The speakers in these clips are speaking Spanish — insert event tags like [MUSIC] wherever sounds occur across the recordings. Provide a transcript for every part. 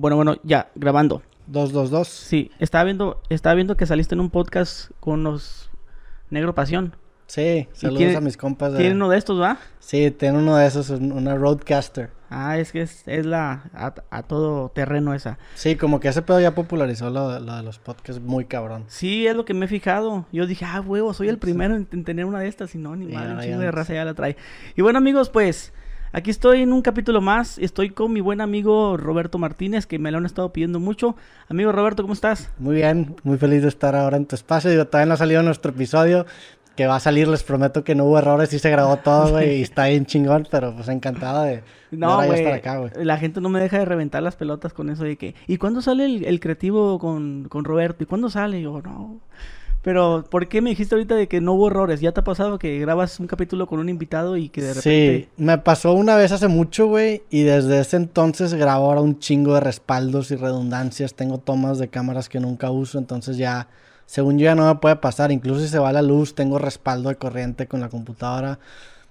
Bueno, bueno, ya, grabando. Dos, dos, dos. Sí, estaba viendo, estaba viendo que saliste en un podcast con los Negro Pasión. Sí, saludos a mis compas. De... uno de estos, va? Sí, tiene uno de esos, una Roadcaster. Ah, es que es, es la a, todo terreno esa. Sí, como que ese pedo ya popularizó lo, de los podcasts muy cabrón. Sí, es lo que me he fijado. Yo dije, ah, huevo, soy el primero en, tener una de estas. Y no, ni madre, un chingo de raza ya la trae. Y bueno, amigos, pues... Aquí estoy en un capítulo más. Estoy con mi buen amigo Roberto Martínez, que me lo han estado pidiendo mucho. Amigo Roberto, ¿cómo estás? Muy bien, muy feliz de estar ahora en tu espacio. Digo, también ha salido nuestro episodio que va a salir, les prometo que no hubo errores, y se grabó todo, [LAUGHS] güey, y está bien chingón, pero pues encantado de, estar acá, güey. La gente no me deja de reventar las pelotas con eso de que, ¿y cuándo sale el, creativo con, con, Roberto? ¿Y cuándo sale? Y yo, no. Pero, ¿por qué me dijiste ahorita de que no hubo errores? ¿Ya te ha pasado que grabas un capítulo con un invitado y que de repente... Sí, me pasó una vez hace mucho, güey, y desde ese entonces grabo ahora un chingo de respaldos y redundancias. Tengo tomas de cámaras que nunca uso, entonces ya, según yo, ya no me puede pasar. Incluso si se va la luz, tengo respaldo de corriente con la computadora.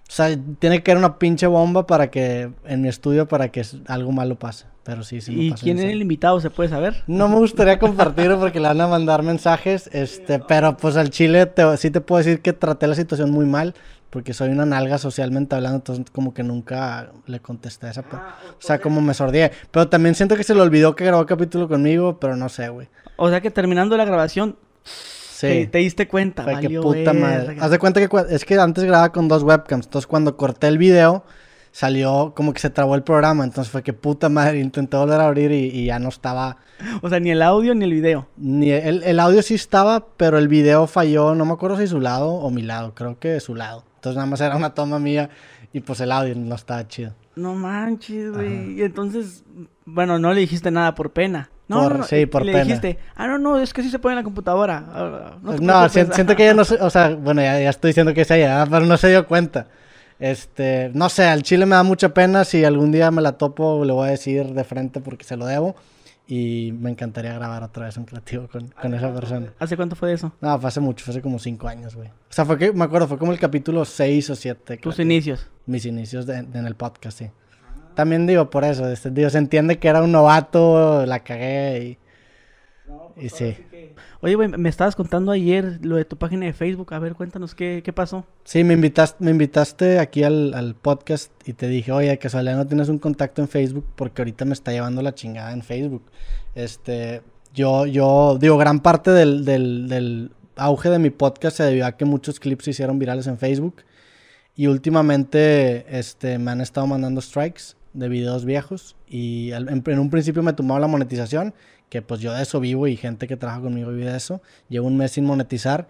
O sea, tiene que haber una pinche bomba para que, en mi estudio, para que algo malo pase. Pero sí, sí. ¿Y quién es el invitado? ¿Se puede saber? No me gustaría compartirlo porque le van a mandar mensajes. Este, pero pues al Chile sí te puedo decir que traté la situación muy mal porque soy una nalga socialmente hablando, entonces como que nunca le contesté a esa. Ah, o sea, como me sordié. Pero también siento que se le olvidó que grabó capítulo conmigo, pero no sé, güey. O sea que terminando la grabación. Sí. Te, diste cuenta, güey. puta madre. Haz de cuenta que es que antes grababa con dos webcams, entonces cuando corté el video salió como que se trabó el programa. Entonces fue que puta madre, intentó volver a abrir y, ya no estaba. [LAUGHS] O sea, ni el audio ni el video. Ni el, el, audio sí estaba, pero el video falló. No me acuerdo si su lado o mi lado. Creo que su lado. Entonces nada más era una toma mía y pues el audio no estaba chido. No manches, güey. Y entonces, bueno, no le dijiste nada por pena. No, no, no, sí, por le pena. dijiste, ah, no, no, es que sí se pone en la computadora. Ah, no, pues siento, que ella no, se, o sea, bueno, ya, ya estoy diciendo que es ella, pero no se dio cuenta. Este, no sé, al Chile me da mucha pena. Si algún día me la topo, le voy a decir de frente porque se lo debo. Y me encantaría grabar otra vez un creativo con, esa persona. ¿Hace cuánto fue eso? No, fue hace mucho, fue hace como cinco años, güey. O sea, fue que, me acuerdo, fue como el capítulo seis o siete. ¿Tus inicios? Mis inicios en el podcast, sí. También digo por eso, este, digo, se entiende que era un novato, la cagué y, no, y sí. Oye, güey, me estabas contando ayer lo de tu página de Facebook. A ver, cuéntanos qué, pasó. Sí, me invitaste, me invitaste aquí al, podcast y te dije, oye, que no tienes un contacto en Facebook porque ahorita me está llevando la chingada en Facebook. Este, yo, yo, digo, gran parte del, auge de mi podcast se debió a que muchos clips se hicieron virales en Facebook. Y últimamente este, me han estado mandando strikes de videos viejos. Y en, un principio me tomaba la monetización que pues yo de eso vivo y gente que trabaja conmigo vive de eso. Llevo un mes sin monetizar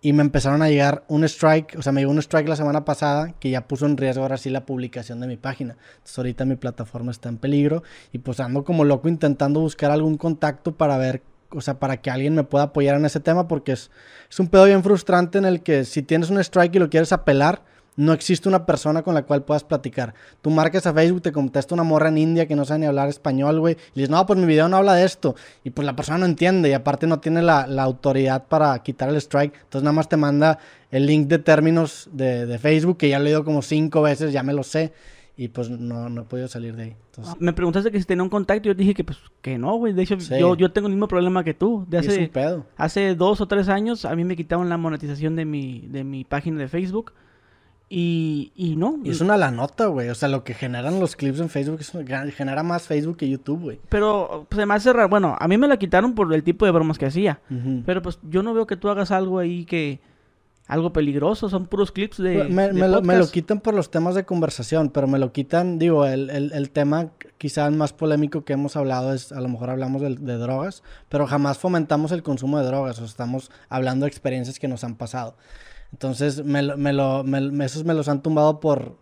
y me empezaron a llegar un strike, o sea, me llegó un strike la semana pasada que ya puso en riesgo ahora sí la publicación de mi página. Entonces ahorita mi plataforma está en peligro y pues ando como loco intentando buscar algún contacto para ver, o sea, para que alguien me pueda apoyar en ese tema porque es, es un pedo bien frustrante en el que si tienes un strike y lo quieres apelar, no existe una persona con la cual puedas platicar. Tú marcas a Facebook, te contesta una morra en India que no sabe ni hablar español, güey. Y dices, no, pues mi video no habla de esto. Y pues la persona no entiende y aparte no tiene la, autoridad para quitar el strike. Entonces nada más te manda el link de términos de, Facebook, que ya lo he leído como cinco veces, ya me lo sé. Y pues no, no he podido salir de ahí. Me preguntaste que si tenía un contacto. Yo dije que pues que no, güey. De hecho, yo, tengo el mismo problema que tú. hace, un pedo. hace dos o tres años a mí me quitaron la monetización de mi, de mi página de Facebook. Y, y no. es una la nota, güey. O sea, lo que generan los clips en Facebook genera más Facebook que YouTube, güey. Pero pues, se me hace raro. Bueno, a mí me la quitaron por el tipo de bromas que hacía. Pero pues yo no veo que tú hagas algo ahí que. Algo peligroso, son puros clips de. Me, lo, quitan por los temas de conversación, pero me lo quitan, digo, el, el, el tema quizás más polémico que hemos hablado es, a lo mejor hablamos de, de, drogas, pero jamás fomentamos el consumo de drogas, o estamos hablando de experiencias que nos han pasado. Entonces, me, lo, me, esos me los han tumbado por,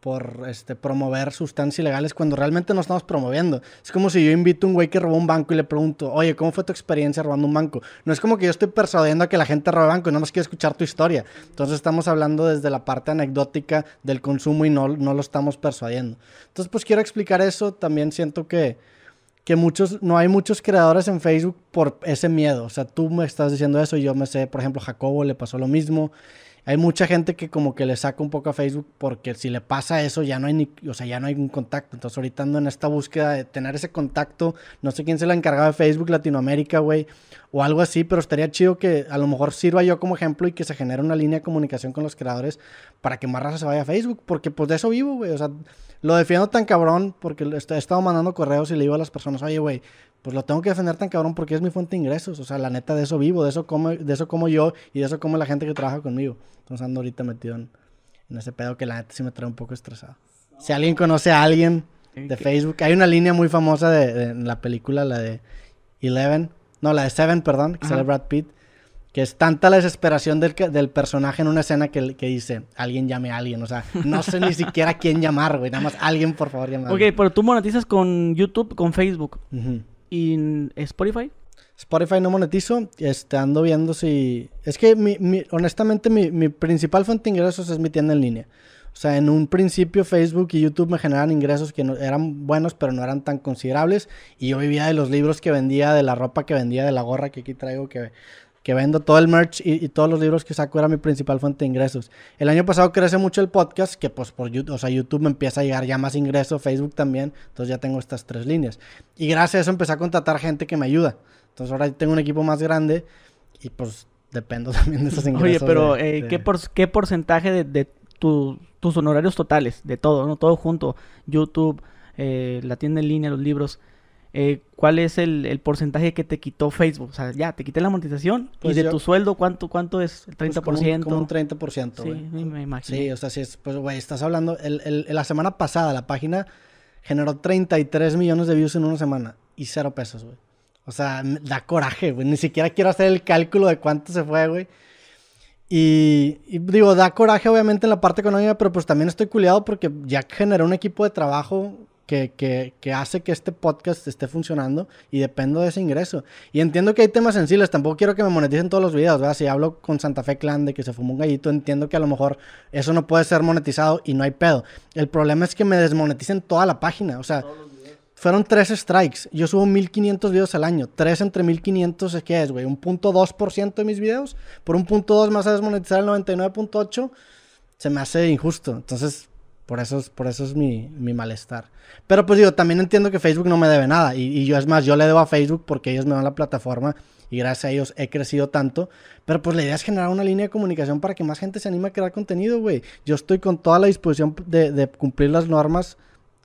por este, promover sustancias ilegales cuando realmente no estamos promoviendo. Es como si yo invito a un güey que robó un banco y le pregunto, oye, ¿cómo fue tu experiencia robando un banco? No es como que yo estoy persuadiendo a que la gente robe banco, no más quiero escuchar tu historia. Entonces estamos hablando desde la parte anecdótica del consumo y no, no lo estamos persuadiendo. Entonces, pues quiero explicar eso. También siento que que muchos, no hay muchos creadores en Facebook por ese miedo. O sea, tú me estás diciendo eso y yo me sé, por ejemplo, Jacobo le pasó lo mismo hay mucha gente que como que le saca un poco a Facebook porque si le pasa eso ya no hay ni, o sea, ya no hay un contacto. Entonces ahorita ando en esta búsqueda de tener ese contacto, no sé quién se la encargaba de Facebook Latinoamérica, güey, o algo así, pero estaría chido que a lo mejor sirva yo como ejemplo y que se genere una línea de comunicación con los creadores para que más raza se vaya a Facebook, porque pues de eso vivo, güey, o sea, lo defiendo tan cabrón porque he estado mandando correos y le digo a las personas, oye, güey, pues lo tengo que defender tan cabrón porque es mi fuente de ingresos. O sea, la neta, de eso vivo, de eso como, de eso como yo y de eso como la gente que trabaja conmigo. Entonces ando ahorita metido en, ese pedo que la neta sí me trae un poco estresado. Si alguien conoce a alguien de Facebook, hay una línea muy famosa de, en la película, la de Eleven, no, la de Seven, perdón, que sale Brad Pitt, que es tanta la desesperación del, personaje en una escena que, dice, alguien llame a alguien, o sea, no sé ni [LAUGHS] siquiera quién llamar, güey, nada más alguien, por favor, llame a alguien. Ok, pero tú monetizas con YouTube, con Facebook. Ajá y Spotify. Spotify no monetizo, este, ando viendo si... Es que honestamente mi, principal fuente de ingresos es mi tienda en línea. O sea, en un principio Facebook y YouTube me generan ingresos que eran buenos, pero no eran tan considerables. Y yo vivía de los libros que vendía, de la ropa que vendía, de la gorra que aquí traigo, que que vendo todo el merch y, todos los libros que saco era mi principal fuente de ingresos. El año pasado crece mucho el podcast, que pues por YouTube, o sea, YouTube me empieza a llegar ya más ingresos, Facebook también, entonces ya tengo estas tres líneas. Y gracias a eso empecé a contratar gente que me ayuda. Entonces ahora tengo un equipo más grande y pues dependo [LAUGHS] también de esos ingresos. Oye, pero eh, ¿qué, por, ¿qué porcentaje de, de tus honorarios totales, de todo, no todo junto, YouTube, eh, la tienda en línea, los libros, eh, cuál es el, porcentaje que te quitó Facebook. O sea, ya, te quité la monetización y pues de tu sueldo, ¿cuánto, cuánto es? ¿El 30%? Pues como, un, 30%. Sí, me imagino. Sí, o sea, si es, pues, güey, estás hablando, la semana pasada la página generó 33 millones de views en una semana y cero pesos, güey. O sea, da coraje, güey. Ni siquiera quiero hacer el cálculo de cuánto se fue, güey. Y, y, digo, da coraje obviamente en la parte económica, pero pues también estoy culiado porque ya generé un equipo de trabajo que, hace que este podcast esté funcionando y dependo de ese ingreso. Y entiendo que hay temas sensibles, tampoco quiero que me moneticen todos los videos, ¿verdad? Si hablo con Santa Fe Clan de que se fumó un gallito, entiendo que a lo mejor eso no puede ser monetizado y no hay pedo. El problema es que me desmoneticen toda la página, o sea... Fueron tres strikes. Yo subo 1500 videos al año. Tres entre 1500 es que es, güey. Un punto dos por ciento de mis videos. Por un punto dos más a desmonetizar el 99.8. Se me hace injusto. Entonces, por eso es, por eso mi, malestar. Pero pues digo, también entiendo que Facebook no me debe nada. Y, yo, es más, yo le debo a Facebook porque ellos me dan la plataforma y gracias a ellos he crecido tanto. Pero pues la idea es generar una línea de comunicación para que más gente se anime a crear contenido, güey. Yo estoy con toda la disposición de, cumplir las normas.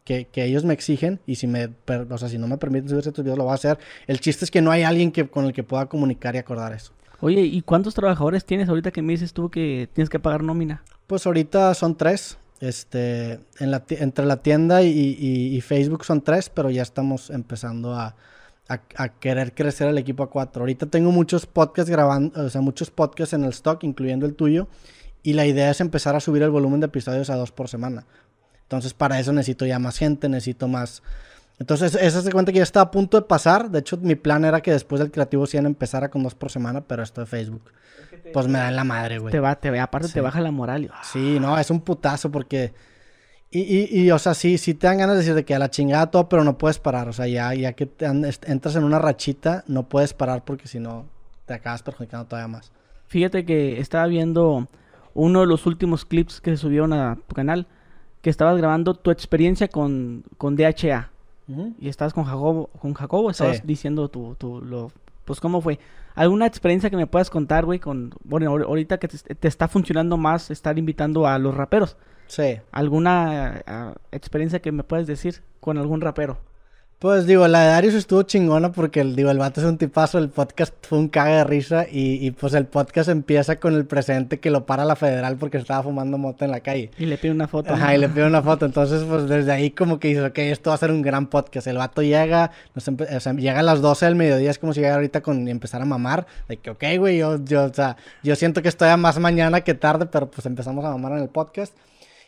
Que, ellos me exigen y si me, o si no me permiten a estos videos lo voy a hacer. El chiste es que no hay alguien que, con el que pueda comunicar y acordar eso. Oye, ¿y cuántos trabajadores tienes ahorita que me dices tú que tienes que pagar nómina? Pues ahorita son tres. Este, entre la tienda y, Facebook son tres, pero ya estamos empezando a, querer crecer el equipo a cuatro. Ahorita tengo muchos podcasts grabando, o sea, muchos podcasts en el stock, incluyendo el tuyo, y la idea es empezar a subir el volumen de episodios a dos por semana. Entonces, para eso necesito ya más gente, necesito más. Entonces, eso se cuenta que ya está a punto de pasar. De hecho, mi plan era que después del Creativo 100 empezara con dos por semana, pero esto de Facebook pues me da en la madre, güey. Te va, te, aparte te baja la moral. Sí, no, es un putazo porque... Y, y, y, o sea, sí, sí te dan ganas de decir de que a la chingada todo, pero no puedes parar. O sea, ya, ya que entras en una rachita, no puedes parar porque si no te acabas perjudicando todavía más. Fíjate que estaba viendo uno de los últimos clips que se subieron a tu canal, que estabas grabando tu experiencia con, con DHA. Y estabas con Jacobo, con Jacobo estabas diciendo tu, tu, lo, pues, ¿cómo fue? ¿Alguna experiencia que me puedas contar, güey? Con, bueno, ahorita que te, está funcionando más estar invitando a los raperos. Sí. ¿Alguna eh, experiencia que me puedas decir con algún rapero? Pues digo, la de Darius estuvo chingona porque digo, el vato es un tipazo, el podcast fue un caga de risa y, y, pues el podcast empieza con el presente que lo para la federal porque estaba fumando moto en la calle. Y le pide una foto. Ajá, y le pide una foto. Entonces, pues desde ahí como que dices, ok, esto va a ser un gran podcast. El vato llega, nos o sea, llega a las 12 del mediodía, es como si llegara ahorita con empezar a mamar. De que, ok, güey, yo, yo, o sea, yo siento que estoy a más mañana que tarde, pero pues empezamos a mamar en el podcast.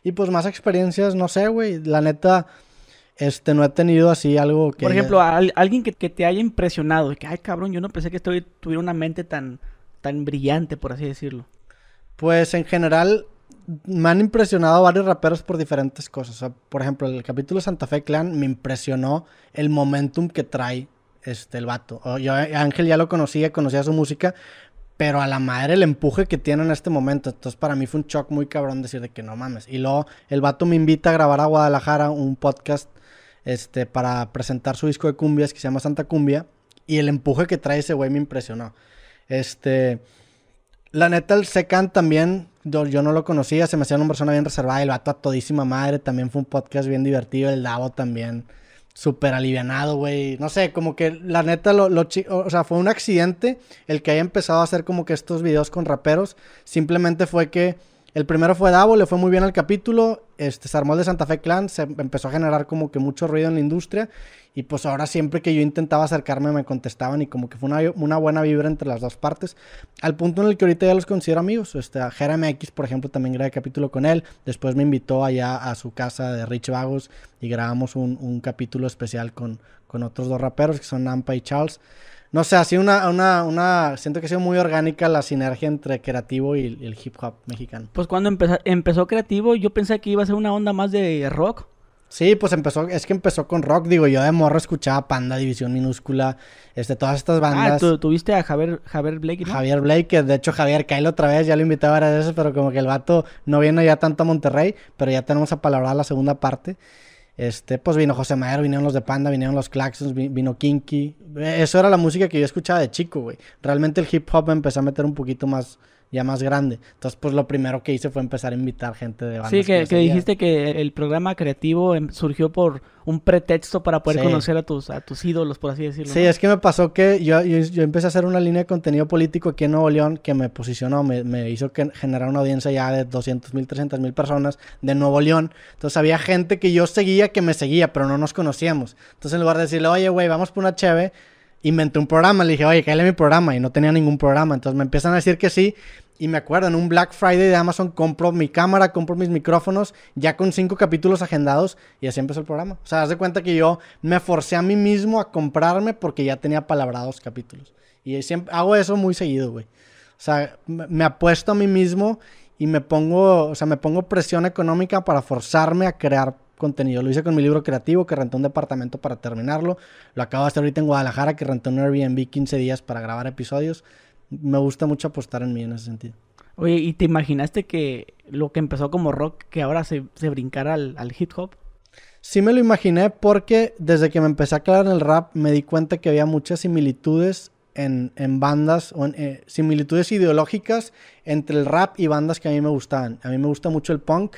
Y pues más experiencias, no sé, güey, la neta este, no he tenido así algo que... Por ejemplo, alguien que, te haya impresionado, que, ay cabrón, yo no pensé que tuviera una mente tan, tan brillante, por así decirlo. Pues en general me han impresionado varios raperos por diferentes cosas. por ejemplo, el capítulo Santa Fe Clan me impresionó el momentum que trae este, el vato. yo Ángel ya lo conocía, conocía su música, pero a la madre el empuje que tiene en este momento. Entonces, para mí fue un shock muy cabrón decir de que no mames. Y luego el vato me invita a grabar a Guadalajara un podcast este, para presentar su disco de cumbias que se llama Santa Cumbia. Y el empuje que trae ese güey me impresionó. Este, la neta, el Secan también, yo no lo conocía, se me hacía una persona bien reservada. El vato a todísima madre también fue un podcast bien divertido. El Davo también, súper alivianado, güey. No sé, como que la neta, lo, o sea, fue un accidente el que haya empezado a hacer como que estos videos con raperos. Simplemente fue que el primero fue Davo, le fue muy bien al capítulo, este, se armó el de Santa Fe Clan, se empezó a generar como que mucho ruido en la industria y pues ahora siempre que yo intentaba acercarme me contestaban y como que fue una, una buena vibra entre las dos partes, al punto en el que ahorita ya los considero amigos, este, Jeremy X por ejemplo también grabé capítulo con él, después me invitó allá a su casa de Rich Vagos y grabamos un, capítulo especial con, con otros dos raperos que son Nampa y Charles. No sé, ha sido una, una, Siento que ha sido muy orgánica la sinergia entre creativo y, el hip hop mexicano. Pues cuando empezó, empezó creativo, yo pensé que iba a ser una onda más de rock. Sí, pues empezó, es que empezó con rock, digo, yo de morro escuchaba Panda, División Minúscula, este, todas estas ah, bandas. Ah, tuviste a Javier, Javier Blake, Javier Blake, que de hecho Javier Kyle otra vez, ya lo invitaba a eso pero como que el vato no viene ya tanto a Monterrey, pero ya tenemos a palabra la segunda parte. Este, pues vino José Mayer, vinieron los de Panda, vinieron los Claxons, vino Kinky. Eso era la música que yo escuchaba de chico, güey. Realmente el hip hop me empecé a meter un poquito más, ya más grande. Entonces, pues lo primero que hice fue empezar a invitar gente de bandas. Sí, que, dijiste que el programa creativo em, surgió por un pretexto para poder conocer a tus, a tus ídolos, por así decirlo. Sí, es que me pasó que yo, yo, yo, empecé a hacer una línea de contenido político aquí en Nuevo León que me posicionó, me, me hizo que generar una audiencia ya de 200 mil, 300 mil personas de Nuevo León. Entonces, había gente que yo seguía que me seguía, pero no nos conocíamos. Entonces, en lugar de decirle, oye, güey, vamos por una cheve inventé un programa, le dije, oye, cállale mi programa y no tenía ningún programa. Entonces me empiezan a decir que sí y me acuerdo, en un Black Friday de Amazon compro mi cámara, compro mis micrófonos, ya con cinco capítulos agendados y así empezó el programa. O sea, haz de cuenta que yo me forcé a mí mismo a comprarme porque ya tenía palabrados capítulos. Y siempre hago eso muy seguido, güey. O sea, me apuesto a mí mismo y me pongo, o sea, me pongo presión económica para forzarme a crear contenido. Lo hice con mi libro creativo, que rentó un departamento para terminarlo. Lo acabo de hacer ahorita en Guadalajara, que renté un Airbnb 15 días para grabar episodios. Me gusta mucho apostar en mí en ese sentido. Oye, ¿y te imaginaste que lo que empezó como rock, que ahora se, se brincara al, al hip hop? Sí me lo imaginé porque desde que me empecé a aclarar en el rap me di cuenta que había muchas similitudes en, bandas, o eh, similitudes ideológicas entre el rap y bandas que a mí me gustaban. A mí me gusta mucho el punk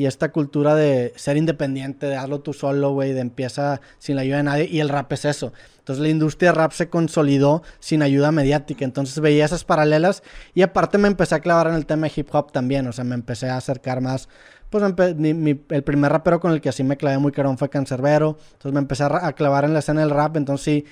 y esta cultura de ser independiente, de hazlo tú solo, güey, de empieza sin la ayuda de nadie, y el rap es eso. Entonces la industria rap se consolidó sin ayuda mediática, entonces veía esas paralelas y aparte me empecé a clavar en el tema hip hop también, o sea, me empecé a acercar más pues el primer rapero con el que así me clavé muy carón fue Cancerbero. Entonces me empecé a, clavar en la escena del rap. Entonces sí,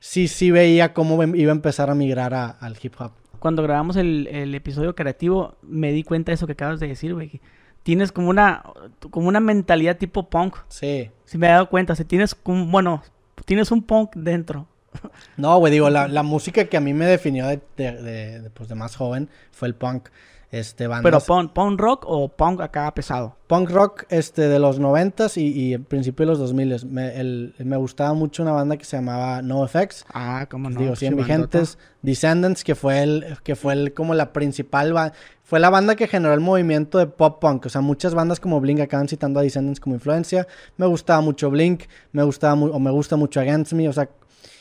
sí, sí veía cómo iba a empezar a migrar al hip hop. Cuando grabamos el, el, episodio creativo, me di cuenta de eso que acabas de decir, güey tienes como una, como una mentalidad tipo punk. Sí. Si me he dado cuenta, Si tienes como, bueno, tienes un punk dentro. [LAUGHS] No, güey, digo, la, música que a mí me definió de, pues, más joven fue el punk. Este, ¿Pero punk, punk rock o punk acá pesado? Punk rock este, de los noventas y, y principio de los 2000. miles me gustaba mucho una banda que se llamaba No Effects. Ah, cómo no. Digo, 100 vigentes. Descendants, que fue, el, que fue el, como la principal Fue la banda que generó el movimiento de pop punk. O sea, muchas bandas como Blink acaban citando a Descendants como influencia. Me gustaba mucho Blink, me gustaba o me gusta mucho Against Me. O sea,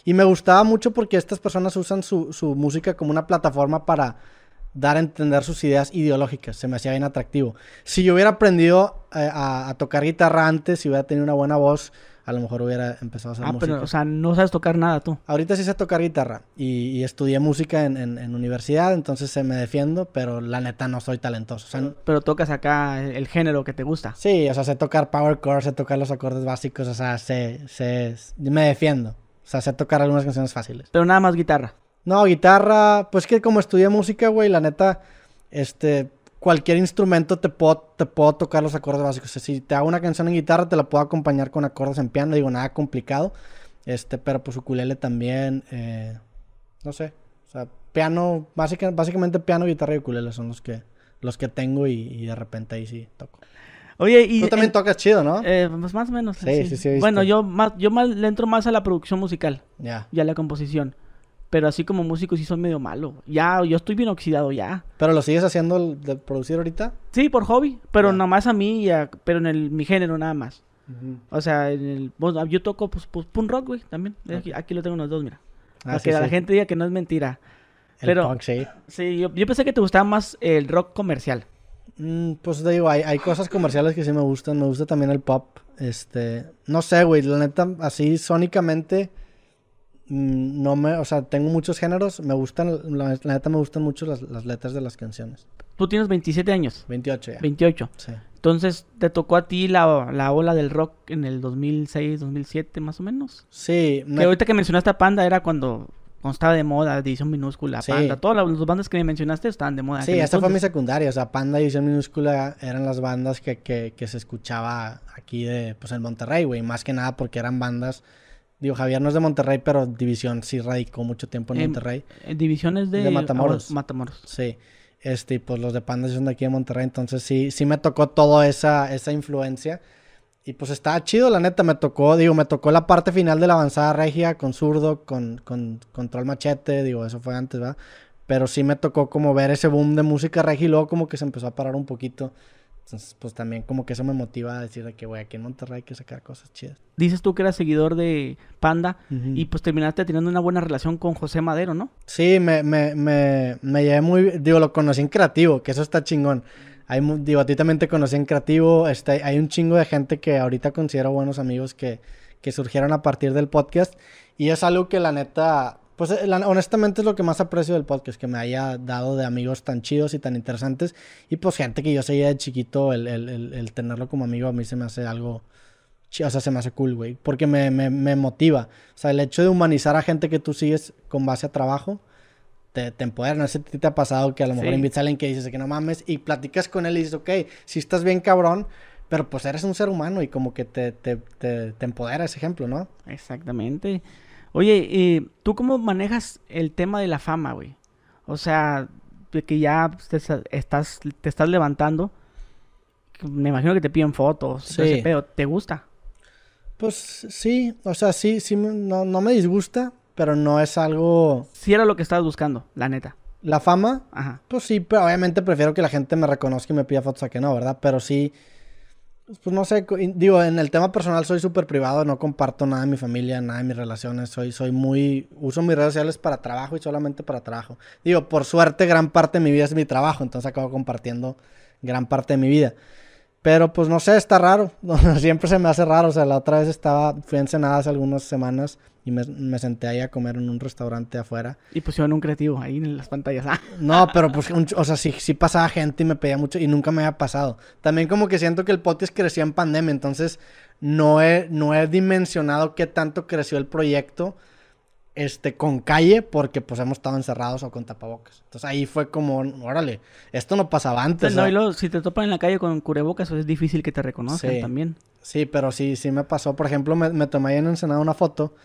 y me gustaba mucho porque estas personas usan su, música como una plataforma para dar a entender sus ideas ideológicas. Se me hacía bien atractivo. Si yo hubiera aprendido eh, a, tocar guitarra antes, y hubiera tenido una buena voz, a lo mejor hubiera empezado a hacer ah, música. Pero, o sea, no sabes tocar nada tú. Ahorita sí sé tocar guitarra y, estudié música en, en, universidad, entonces me defiendo, pero la neta no soy talentoso. pero, tocas acá el, género que te gusta. Sí, o sea, sé tocar power chords, sé tocar los acordes básicos, o sea, sé, me defiendo. O sea, sé tocar algunas canciones fáciles. Pero nada más guitarra. No, guitarra, pues que como estudié música, güey, la neta, este, cualquier instrumento te puedo, te puedo tocar los acordes básicos. O si te hago una canción en guitarra, te la puedo acompañar con acordes en piano, digo, nada complicado. Este, pero pues ukulele también, eh, no sé, o sea, piano, básicamente piano, guitarra y ukulele son los que, los que tengo y de repente ahí sí toco. Oye, y... Tú también tocas chido, ¿no? Eh, pues más o menos. Sí, sí, sí. Bueno, yo, más, yo más, le entro más a la producción musical. Ya. Y a la composición. Pero así como músico sí soy medio malo. Ya, yo estoy bien oxidado ya. ¿Pero lo sigues haciendo de producir ahorita? Sí, por hobby. Pero nada nomás a mí, y a, pero en el, mi género nada más. O sea, en el, pues, ah, yo toco pues, pues rock, güey, también. Eh, aquí, lo tengo los dos, mira. Ah, Para que la gente diga que no es mentira. El punk, sí. Sí, yo, yo pensé que te gustaba más el rock comercial. Mm, pues te digo, hay, cosas comerciales que sí me gustan. Me gusta también el pop. Este. No sé, güey. La neta, así sónicamente. Mm, no me. O sea, tengo muchos géneros. Me gustan. La, neta, me gustan mucho las, letras de las canciones. Tú tienes 27 años. 28 ya. 28. Sí. Entonces, ¿te tocó a ti la, la ola del rock en el 2006, 2007, más o menos? Sí. Que ahorita que mencionaste a Panda era cuando Constaba de moda, División Minúscula, Panda, todas las, bandas que me mencionaste están de moda. Sí, esta fue mi secundaria, o sea, Panda y División Minúscula eran las bandas que, que, se escuchaba aquí de, pues en Monterrey, güey, más que nada porque eran bandas, digo, Javier no es de Monterrey, pero División sí radicó mucho tiempo en em, Monterrey. divisiones eh, División de, Matamoros. Matamoros. Sí. Este, pues los de Panda son de aquí de Monterrey, entonces sí, sí me tocó toda esa, esa influencia. Y pues estaba chido, la neta, me tocó, digo, me tocó la parte final de la avanzada regia con zurdo, con, con control machete, digo, eso fue antes, ¿verdad? Pero sí me tocó como ver ese boom de música regia y luego como que se empezó a parar un poquito. Entonces, pues también como que eso me motiva a decir de que, güey, aquí en Monterrey hay que sacar cosas chidas. Dices tú que eras seguidor de Panda y pues terminaste teniendo una buena relación con José Madero, ¿no? Sí, me, me, me, me llevé muy, digo, lo conocí en creativo, que eso está chingón. Hay, digo, a conocí en creativo. Este, hay un chingo de gente que ahorita considero buenos amigos que, que surgieron a partir del podcast. Y es algo que la neta, pues eh, honestamente es lo que más aprecio del podcast, que me haya dado de amigos tan chidos y tan interesantes. Y pues gente que yo seguía de chiquito, el, el, el, el tenerlo como amigo a mí se me hace algo... O sea, se me hace cool, güey. Porque me, me, me, motiva. O sea, el hecho de humanizar a gente que tú sigues con base a trabajo te, te No sé si te ha pasado que a lo mejor invites a alguien que dices que no mames y platicas con él y dices, ok, si estás bien cabrón, pero pues eres un ser humano y como que te, empodera ese ejemplo, ¿no? Exactamente. Oye, ¿y ¿tú cómo manejas el tema de la fama, güey? O sea, que ya te estás, te estás levantando. Me imagino que te piden fotos, sí. ¿Te gusta? Pues sí, o sea, sí, sí, no me disgusta, pero no es algo... Si era lo que estabas buscando, la neta. ¿La fama? Ajá. Pues sí, pero obviamente prefiero que la gente me reconozca y me pida fotos a que no, ¿verdad? Pero sí, pues no sé, digo, en el tema personal soy súper privado, no comparto nada de mi familia, nada de mis relaciones, soy, soy muy, uso mis redes sociales para trabajo y solamente para trabajo. Digo, por suerte gran parte de mi vida es mi trabajo, entonces acabo compartiendo gran parte de mi vida. Pero pues no sé, está raro, [LAUGHS] siempre se me hace raro, o sea, la otra vez estaba, fui en hace algunas semanas y me, senté ahí a comer en un restaurante afuera. Y pusieron un creativo ahí en las pantallas. Ah. [LAUGHS] No, pero pues, o sea, sí, pasaba gente y me pedía mucho y nunca me había pasado. También como que siento que el potis crecía en pandemia, entonces no he, no dimensionado qué tanto creció el proyecto este, con calle porque pues hemos estado encerrados o con tapabocas. Entonces ahí fue como, órale, esto no pasaba antes. Pues, si te topan en la calle con curebocas, pues, es difícil que te reconozcan también. Sí, pero sí, sí me pasó. Por ejemplo, me, me tomé ahí en Ensenada una foto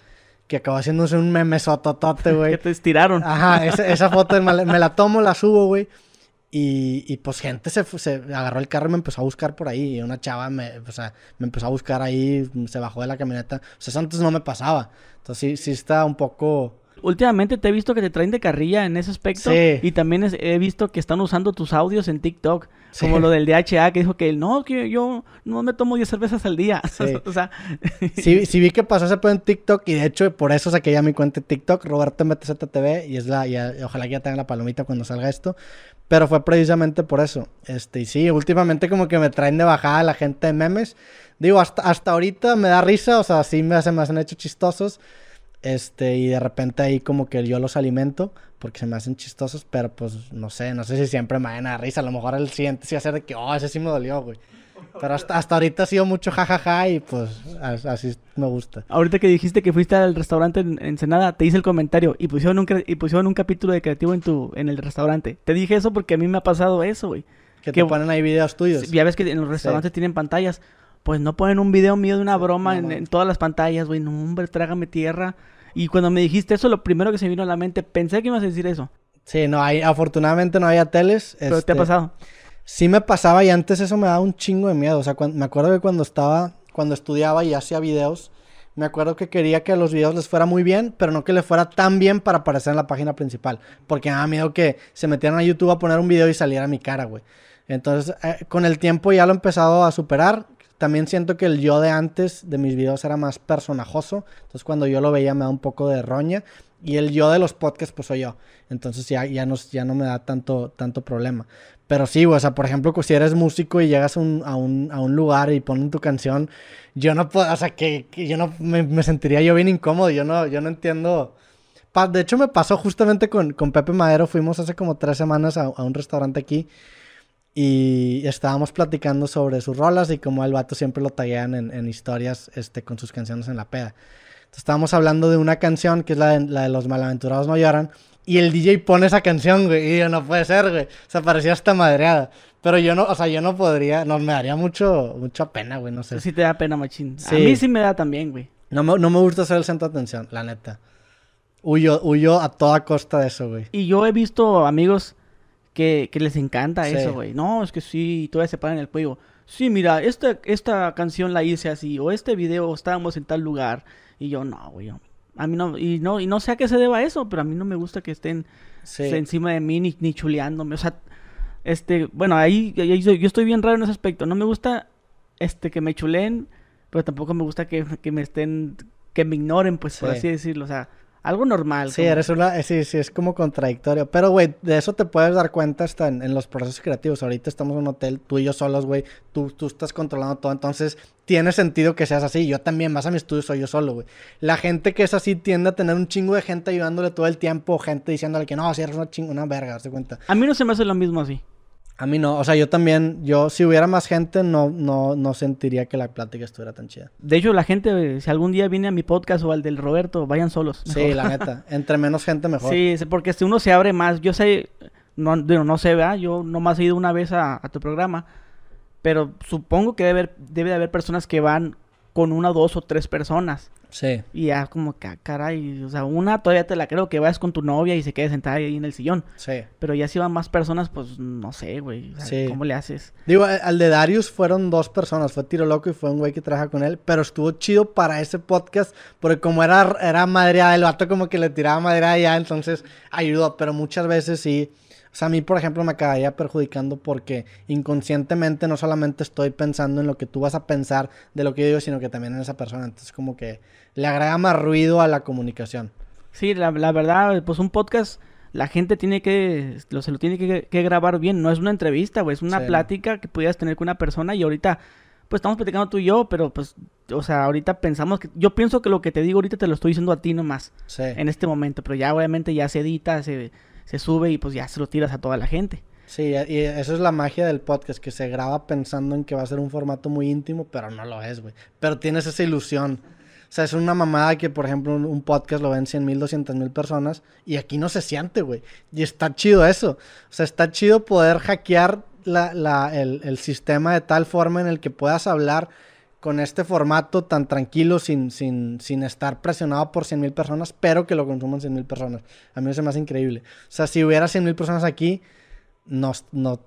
que acabó haciéndose un meme sototote, [LAUGHS] güey. que te estiraron. Ajá, esa, foto me, la tomo, la subo, güey. Y, pues gente se, se, agarró el carro y me empezó a buscar por ahí. Y una chava me, me empezó a buscar ahí, se bajó de la camioneta. O sea, eso antes no me pasaba. Entonces sí, sí está un poco últimamente te he visto que te traen de carrilla en ese aspecto. Y también he visto que están usando tus audios en TikTok. Como lo del DHA que dijo que no, que yo no me tomo 10 cervezas al día. [LAUGHS] o sea. sí, vi que pasó ese por en TikTok y de hecho por eso saqué ya mi cuenta en TikTok, Roberto MTZTV, y es la, ojalá que ya tengan la palomita cuando salga esto. Pero fue precisamente por eso. Este, y sí, últimamente como que me traen de bajada la gente de memes. Digo, hasta, hasta ahorita me da risa, o sea, sí me, hacen me han hecho chistosos. Este, y de repente ahí como que yo los alimento porque se me hacen chistosos, pero pues no sé, no sé si siempre me van a risa. A lo mejor el siguiente sí va a ser de que, oh, ese sí me dolió, güey. Pero hasta, hasta ahorita ha sido mucho jajaja y pues así me gusta. Ahorita que dijiste que fuiste al restaurante en Ensenada, te hice el comentario y pusieron un, y pusieron un capítulo de creativo en, tu, en el restaurante. Te dije eso porque a mí me ha pasado eso, güey. Que, te ponen ahí videos tuyos. Ya ves que en los restaurantes tienen pantallas pues no ponen un video mío de una broma en, todas las pantallas, güey. No, hombre, trágame tierra. Y cuando me dijiste eso, lo primero que se vino a la mente, pensé que ibas a decir eso. Sí, no, hay, afortunadamente no había teles. Pero te ha este, pasado. Sí me pasaba y antes eso me daba un chingo de miedo. O sea, me acuerdo que cuando estaba, cuando estudiaba y hacía videos, me acuerdo que quería que los videos les fuera muy bien, pero no que les fuera tan bien para aparecer en la página principal. Porque me daba miedo que se metieran a YouTube a poner un video y saliera mi cara, güey. Entonces, eh, con el tiempo ya lo he empezado a superar. También siento que el yo de antes de mis videos era más personajoso. Entonces cuando yo lo veía me da un poco de roña. Y el yo de los podcasts, pues soy yo. Entonces ya, ya, no, ya no me da tanto, tanto problema. Pero sí, o sea, por ejemplo, pues, si eres músico y llegas a, un, lugar y ponen tu canción, yo no puedo, o sea, que, yo no me, sentiría yo bien incómodo. Yo no, yo no entiendo. de hecho, me pasó justamente con, con Pepe Madero. Fuimos hace como tres semanas a un restaurante aquí y estábamos platicando sobre sus rolas y cómo el vato siempre lo taguean en, historias este, con sus canciones en la peda. Entonces estábamos hablando de una canción que es la de, Los Malaventurados No Lloran y el DJ pone esa canción, güey, y yo, no puede ser, güey. O sea, parecía hasta madreada. Pero yo no, o sea, yo no podría, no, me daría mucho, mucha pena, güey, no sé. Sí te da pena, machín. Sí. A mí sí me da también, güey. No me, no me gusta ser el centro de atención, la neta. Huyo, huyo a toda costa de eso, güey. Y yo he visto amigos que, les encanta eso, güey. No, es que sí, todavía se paran el cuello. Sí, mira, esta, esta canción la hice así, o este video estábamos en tal lugar. Y yo, no, güey, a mí no, y no, y no sé a qué se deba eso, pero a mí no me gusta que estén encima de mí ni, ni, chuleándome. O sea, este, bueno, ahí, yo, estoy bien raro en ese aspecto. No me gusta este que me chuleen, pero tampoco me gusta que, me estén, que me ignoren, pues, por así decirlo. O sea, algo normal. Sí, eres una, eh, sí, sí, es como contradictorio. Pero, güey, de eso te puedes dar cuenta hasta en, los procesos creativos. Ahorita estamos en un hotel, tú y yo solos, güey. Tú, tú estás controlando todo, entonces tiene sentido que seas así. Yo también, más a mi estudio, soy yo solo, güey. La gente que es así tiende a tener un chingo de gente ayudándole todo el tiempo, gente diciéndole que no, si eres una una verga, se cuenta? A mí no se me hace lo mismo así. A mí no, o sea, yo también, yo si hubiera más gente no, no, no sentiría que la plática estuviera tan chida. De hecho, la gente, si algún día viene a mi podcast o al del Roberto, vayan solos. Sí, la neta, [LAUGHS] entre menos gente mejor. Sí, porque si uno se abre más, yo sé, no, no, sé, ¿verdad? Yo más he ido una vez a, tu programa, pero supongo que debe, debe de haber personas que van con una, dos o tres personas. Sí. Y ya como que, ah, caray, o sea, una todavía te la creo que vayas con tu novia y se quede sentada ahí en el sillón. Sí. Pero ya si van más personas, pues no sé, güey. ¿Cómo le haces? Digo, al de Darius fueron dos personas, fue Tiro Loco y fue un güey que trabaja con él, pero estuvo chido para ese podcast porque como era, era madreada, el vato como que le tiraba madreada ya, entonces ayudó, pero muchas veces sí o sea, a mí, por ejemplo, me acabaría perjudicando porque inconscientemente no solamente estoy pensando en lo que tú vas a pensar de lo que yo digo, sino que también en esa persona. Entonces, como que le agrega más ruido a la comunicación. Sí, la, verdad, pues un podcast la gente tiene que, se lo tiene que, grabar bien. No es una entrevista, güey, es una plática que pudieras tener con una persona y ahorita, pues estamos platicando tú y yo, pero pues, o sea, ahorita pensamos que, yo pienso que lo que te digo ahorita te lo estoy diciendo a ti nomás. Sí. En este momento, pero ya obviamente ya se edita, se, se sube y pues ya se lo tiras a toda la gente. Sí, y eso es la magia del podcast, que se graba pensando en que va a ser un formato muy íntimo, pero no lo es, güey. Pero tienes esa ilusión. O sea, es una mamada que, por ejemplo, un, podcast lo ven 100 mil, 200 mil personas y aquí no se siente, güey. Y está chido eso. O sea, está chido poder hackear el, el sistema de tal forma en el que puedas hablar con este formato tan tranquilo, sin, sin, sin estar presionado por cien mil personas, pero que lo consuman 100 mil personas. A mí me hace increíble. O sea, si hubiera 100 mil personas aquí, no,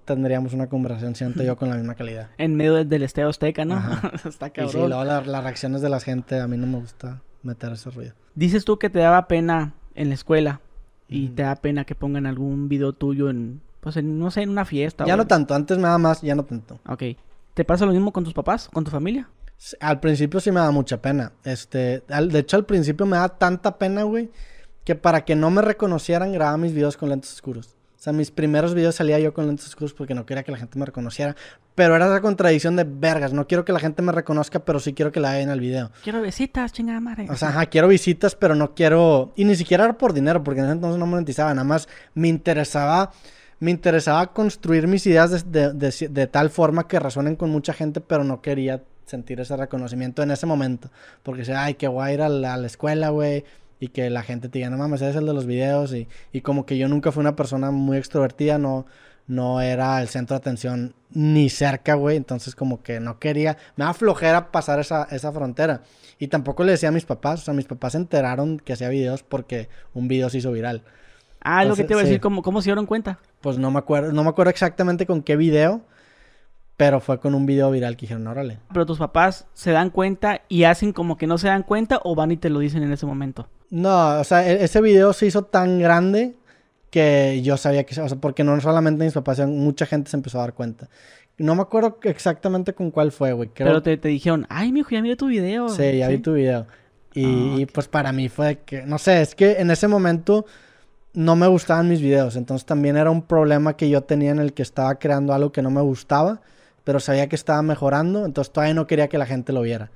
tendríamos una conversación, siento yo, con la misma calidad. En medio del esteo azteca, ¿no? [LAUGHS] Está cabrón. Y sí, luego las reacciones de la gente, a mí no me gusta meter ese ruido. Dices tú que te daba pena en la escuela y te da pena que pongan algún video tuyo en, pues, no sé, en una fiesta. Ya no tanto, antes nada más, ya no tanto. Ok. ¿Te pasa lo mismo con tus papás, con tu familia? Al principio sí me da mucha pena. Este, de hecho, al principio me da tanta pena, güey, que para que no me reconocieran grababa mis videos con lentes oscuros. O sea, mis primeros videos salía yo con lentes oscuros porque no quería que la gente me reconociera. Pero era esa contradicción de vergas. No quiero que la gente me reconozca, pero sí quiero que la vean al video. Quiero visitas, chingada madre. O sea, ajá, quiero visitas, pero no quiero. Y ni siquiera era por dinero, porque en ese entonces no monetizaba. Nada más me interesaba. Me interesaba construir mis ideas de, de tal forma que resuenen con mucha gente, pero no quería sentir ese reconocimiento en ese momento. Porque sea, ay, que voy a ir a la, escuela, güey. Y que la gente te diga, no mames, eres el de los videos. Y, como que yo nunca fui una persona muy extrovertida, no, no era el centro de atención ni cerca, güey. Entonces, como que no quería, me da flojera pasar esa, esa frontera. Y tampoco le decía a mis papás, o sea, mis papás se enteraron que hacía videos porque un video se hizo viral. Ah, lo que te iba a decir, ¿cómo, ¿cómo se dieron cuenta? Pues no me acuerdo, no me acuerdo exactamente con qué video, pero fue con un video viral que dijeron, órale. Pero tus papás se dan cuenta y hacen como que no se dan cuenta o van y te lo dicen en ese momento. No, o sea, e-, ese video se hizo tan grande que yo sabía que, o sea, porque no solamente mis papás, mucha gente se empezó a dar cuenta. No me acuerdo exactamente con cuál fue, güey. Pero te, dijeron, ay, mijo, ya vi tu video. Sí, ya vi tu video. y ah, pues para mí fue que, no sé, es que en ese momento no me gustaban mis videos. Entonces también era un problema que yo tenía en el que estaba creando algo que no me gustaba pero sabía que estaba mejorando, entonces todavía no quería que la gente lo viera.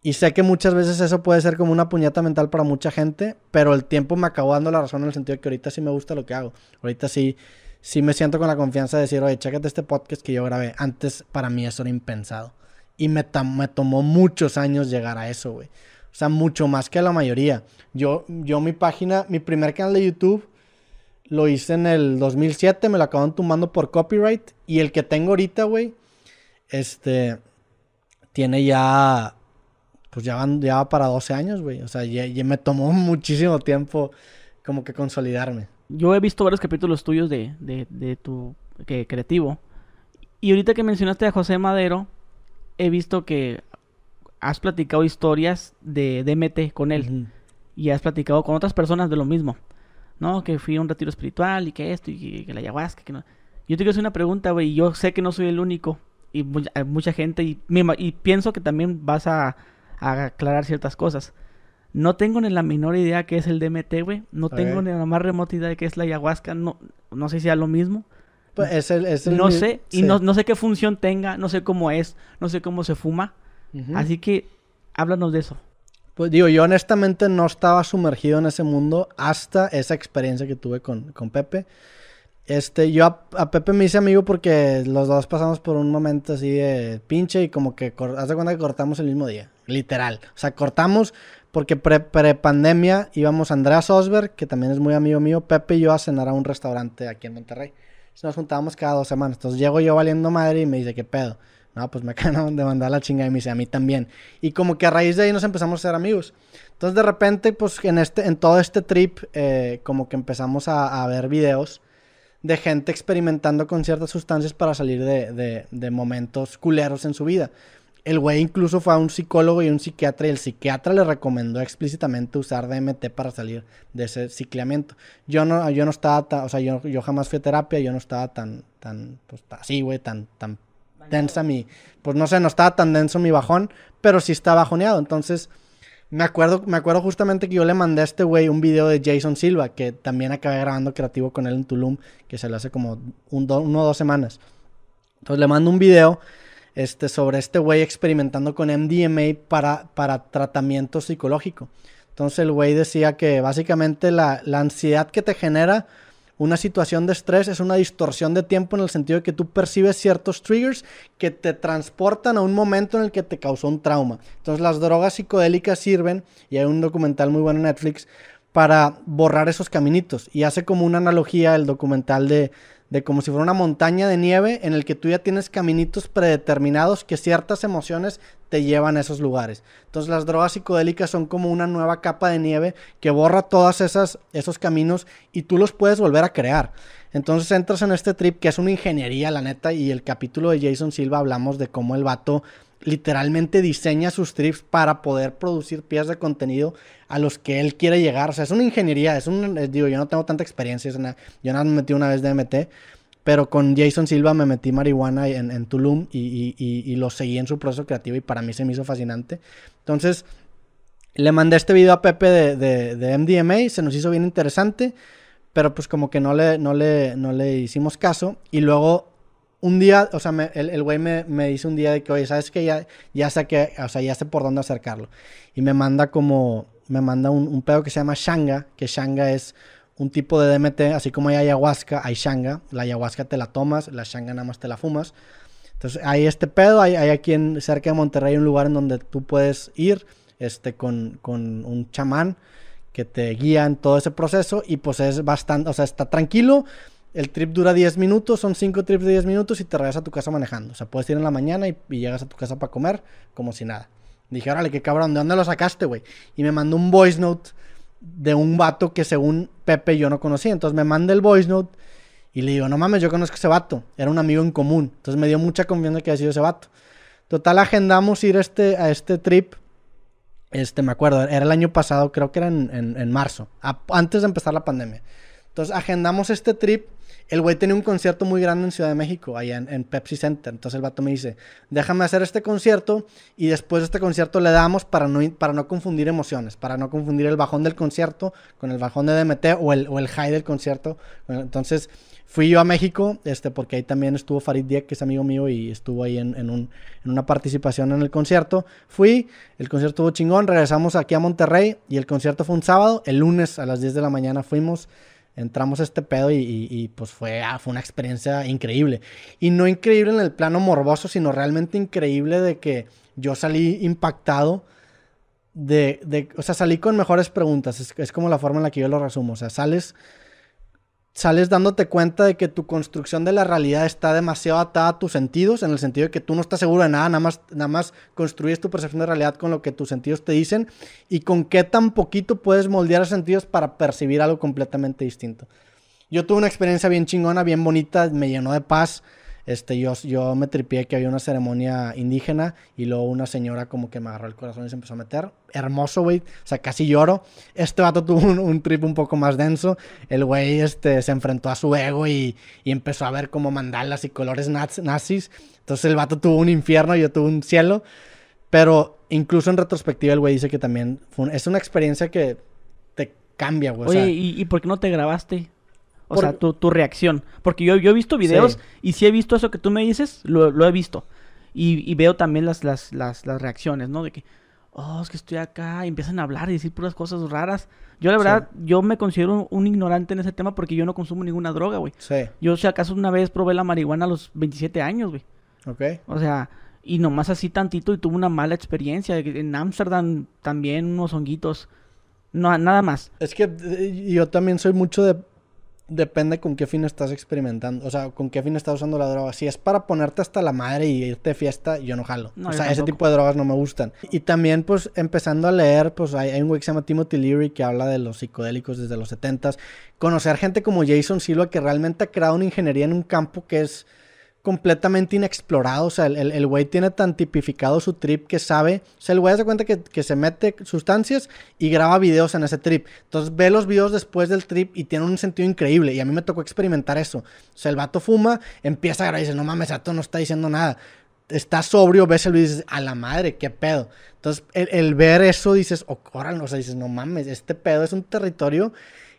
Y sé que muchas veces eso puede ser como una puñeta mental para mucha gente, pero el tiempo me acabó dando la razón en el sentido de que ahorita sí me gusta lo que hago. Ahorita sí, sí me siento con la confianza de decir, oye, chécate este podcast que yo grabé. Antes para mí eso era impensado. Y me, me tomó muchos años llegar a eso, güey. O sea, mucho más que la mayoría. Yo, yo mi página, mi primer canal de YouTube lo hice en el 2007, me lo acaban tumbando por copyright. Y el que tengo ahorita, güey, este, tiene ya, pues ya, van, ya va para 12 años, güey. O sea, ya, me tomó [LAUGHS] muchísimo tiempo como que consolidarme. Yo he visto varios capítulos tuyos de, de, tu que, creativo. Y ahorita que mencionaste a José Madero, he visto que has platicado historias de DMT con él. Y has platicado con otras personas de lo mismo no, que fui a un retiro espiritual y que esto y que la ayahuasca, que no. Yo te quiero hacer una pregunta, güey, yo sé que no soy el único, y mucha, mucha gente, y, y, pienso que también vas a, aclarar ciertas cosas. No tengo ni la menor idea qué es el DMT, güey. No tengo ni la más remota idea de qué es la ayahuasca. No, no sé si sea lo mismo. Pues es el, es no sé, y no, no, sé qué función tenga, no sé cómo es, no sé cómo se fuma. Así que háblanos de eso. Pues digo, yo honestamente no estaba sumergido en ese mundo hasta esa experiencia que tuve con, Pepe. Este, yo a, Pepe me hice amigo porque los dos pasamos por un momento así de pinche y como que, ¿Has de cuenta que cortamos el mismo día, literal. O sea, cortamos porque pre-pandemia íbamos Andrea Osberg, que también es muy amigo mío, Pepe y yo a cenar a un restaurante aquí en Monterrey. Nos juntábamos cada dos semanas. Entonces llego yo valiendo madre y me dice, ¿qué pedo? pues me [LAUGHS] acaban de mandar la chingada y me dice, a mí también. Y como que a raíz de ahí nos empezamos a ser amigos. Entonces de repente, pues en, este, en todo este trip, eh, como que empezamos a, ver videos de gente experimentando con ciertas sustancias para salir de, de, momentos culeros en su vida. El güey incluso fue a un psicólogo y un psiquiatra y el psiquiatra le recomendó explícitamente usar DMT para salir de ese ciclamiento. Yo no, yo no estaba o sea, yo, yo jamás fui a terapia, yo no estaba tan, tan, pues así, güey, tan, tan densa mi, pues no sé, no estaba tan denso mi bajón, pero sí estaba bajoneado. Entonces, me acuerdo, me acuerdo justamente que yo le mandé a este güey un video de Jason Silva, que también acabé grabando creativo con él en Tulum, que se le hace como un uno o dos semanas. Entonces le mando un video este, sobre este güey experimentando con MDMA para, para tratamiento psicológico. Entonces el güey decía que básicamente la, la ansiedad que te genera una situación de estrés es una distorsión de tiempo en el sentido de que tú percibes ciertos triggers que te transportan a un momento en el que te causó un trauma. Entonces las drogas psicodélicas sirven, y hay un documental muy bueno en Netflix, para borrar esos caminitos. Y hace como una analogía el documental de, de como si fuera una montaña de nieve en el que tú ya tienes caminitos predeterminados que ciertas emociones te llevan a esos lugares. Entonces las drogas psicodélicas son como una nueva capa de nieve que borra todos esos caminos y tú los puedes volver a crear. Entonces entras en este trip que es una ingeniería, la neta, y el capítulo de Jason Silva hablamos de cómo el vato literalmente diseña sus trips para poder producir piezas de contenido a los que él quiere llegar. O sea, es una ingeniería, es un, eh, digo, yo no tengo tanta experiencia, yo nada me metí una vez de MT, pero con Jason Silva me metí marihuana en, Tulum y, lo seguí en su proceso creativo y para mí se me hizo fascinante. Entonces, le mandé este video a Pepe de, de, MDMA, se nos hizo bien interesante pero pues como que no le, no le, no le hicimos caso. Y luego un día, o sea, el güey me, me, dice un día de que, oye, ¿sabes que Ya, ya sé que, o ya sé por dónde acercarlo. Y me manda como, me manda un, un pedo que se llama Shanga, que Shanga es un tipo de DMT, así como hay ayahuasca, hay Shanga. La ayahuasca te la tomas, la Shanga nada más te la fumas. Entonces, hay este pedo, hay, hay aquí en, cerca de Monterrey un lugar en donde tú puedes ir este, con, con un chamán que te guía en todo ese proceso y pues es bastante, o sea, está tranquilo el trip dura 10 minutos, son 5 trips de 10 minutos y te regresas a tu casa manejando. O sea, puedes ir en la mañana y, llegas a tu casa para comer como si nada. Dije, órale, qué cabrón, ¿de dónde lo sacaste, güey? Y me mandó un voice note de un vato que según Pepe yo no conocía. Entonces me manda el voice note y le digo, no mames, yo conozco a ese vato. Era un amigo en común. Entonces me dio mucha confianza que haya sido ese vato. Total, agendamos ir a este, a este trip. Este, me acuerdo, era el año pasado, creo que era en, marzo, antes de empezar la pandemia. Entonces agendamos este trip el güey tenía un concierto muy grande en Ciudad de México, allá en, Pepsi Center. Entonces el vato me dice, déjame hacer este concierto y después de este concierto le damos para no, para no confundir emociones, para no confundir el bajón del concierto con el bajón de DMT o el, o el high del concierto. Entonces fui yo a México, este, porque ahí también estuvo Farid Diek, que es amigo mío, y estuvo ahí en, en una participación en el concierto. Fui, el concierto estuvo chingón, regresamos aquí a Monterrey y el concierto fue un sábado, el lunes a las 10 de la mañana fuimos entramos a este pedo y, pues fue, ah, fue una experiencia increíble. Y no increíble en el plano morboso, sino realmente increíble de que yo salí impactado. De, o sea, salí con mejores preguntas. Es, es como la forma en la que yo lo resumo. O sea, sales sales dándote cuenta de que tu construcción de la realidad está demasiado atada a tus sentidos, en el sentido de que tú no estás seguro de nada, nada más, nada más construyes tu percepción de realidad con lo que tus sentidos te dicen y con qué tan poquito puedes moldear los sentidos para percibir algo completamente distinto. Yo tuve una experiencia bien chingona, bien bonita, me llenó de paz, este, yo, yo me tripié que había una ceremonia indígena y luego una señora como que me agarró el corazón y se empezó a meter. Hermoso, güey. O sea, casi lloro. Este vato tuvo un, trip un poco más denso. El güey este, se enfrentó a su ego y, empezó a ver como mandalas y colores nazis. Entonces el vato tuvo un infierno y yo tuve un cielo. Pero incluso en retrospectiva el güey dice que también fue es una experiencia que te cambia, güey. Oye, ¿y, ¿y por qué no te grabaste? O sea, tu, tu, reacción. Porque yo, yo he visto videos y si he visto eso que tú me dices, lo, he visto. Y, veo también las, las, reacciones, ¿no? De que, oh, es que estoy acá, y empiezan a hablar y decir puras cosas raras. Yo, la verdad, yo me considero un, ignorante en ese tema porque yo no consumo ninguna droga, güey. Sí. Yo, si acaso, una vez probé la marihuana a los 27 años, güey. Ok. O sea, y nomás así tantito y tuve una mala experiencia. En Ámsterdam también unos honguitos. No, nada más. Es que eh, yo también soy mucho de depende con qué fin estás experimentando, o sea, con qué fin estás usando la droga. Si es para ponerte hasta la madre y irte de fiesta, yo no jalo. o sea, ese tipo de drogas no me gustan. Y también, pues, empezando a leer, pues, hay, un güey que se llama Timothy Leary que habla de los psicodélicos desde los 70s. Conocer gente como Jason Silva que realmente ha creado una ingeniería en un campo que es completamente inexplorado. O sea, el güey tiene tan tipificado su trip que sabe. O sea, el güey hace cuenta que, se mete sustancias y graba videos en ese trip. Entonces ve los videos después del trip y tiene un sentido increíble. Y a mí me tocó experimentar eso. O sea, el vato fuma, empieza a grabar y dice, no mames, vato no está diciendo nada. Está sobrio, ves el video y dices, a la madre, qué pedo. Entonces, el, ver eso dices, oh, órale, o sea, dices, no mames, este pedo es un territorio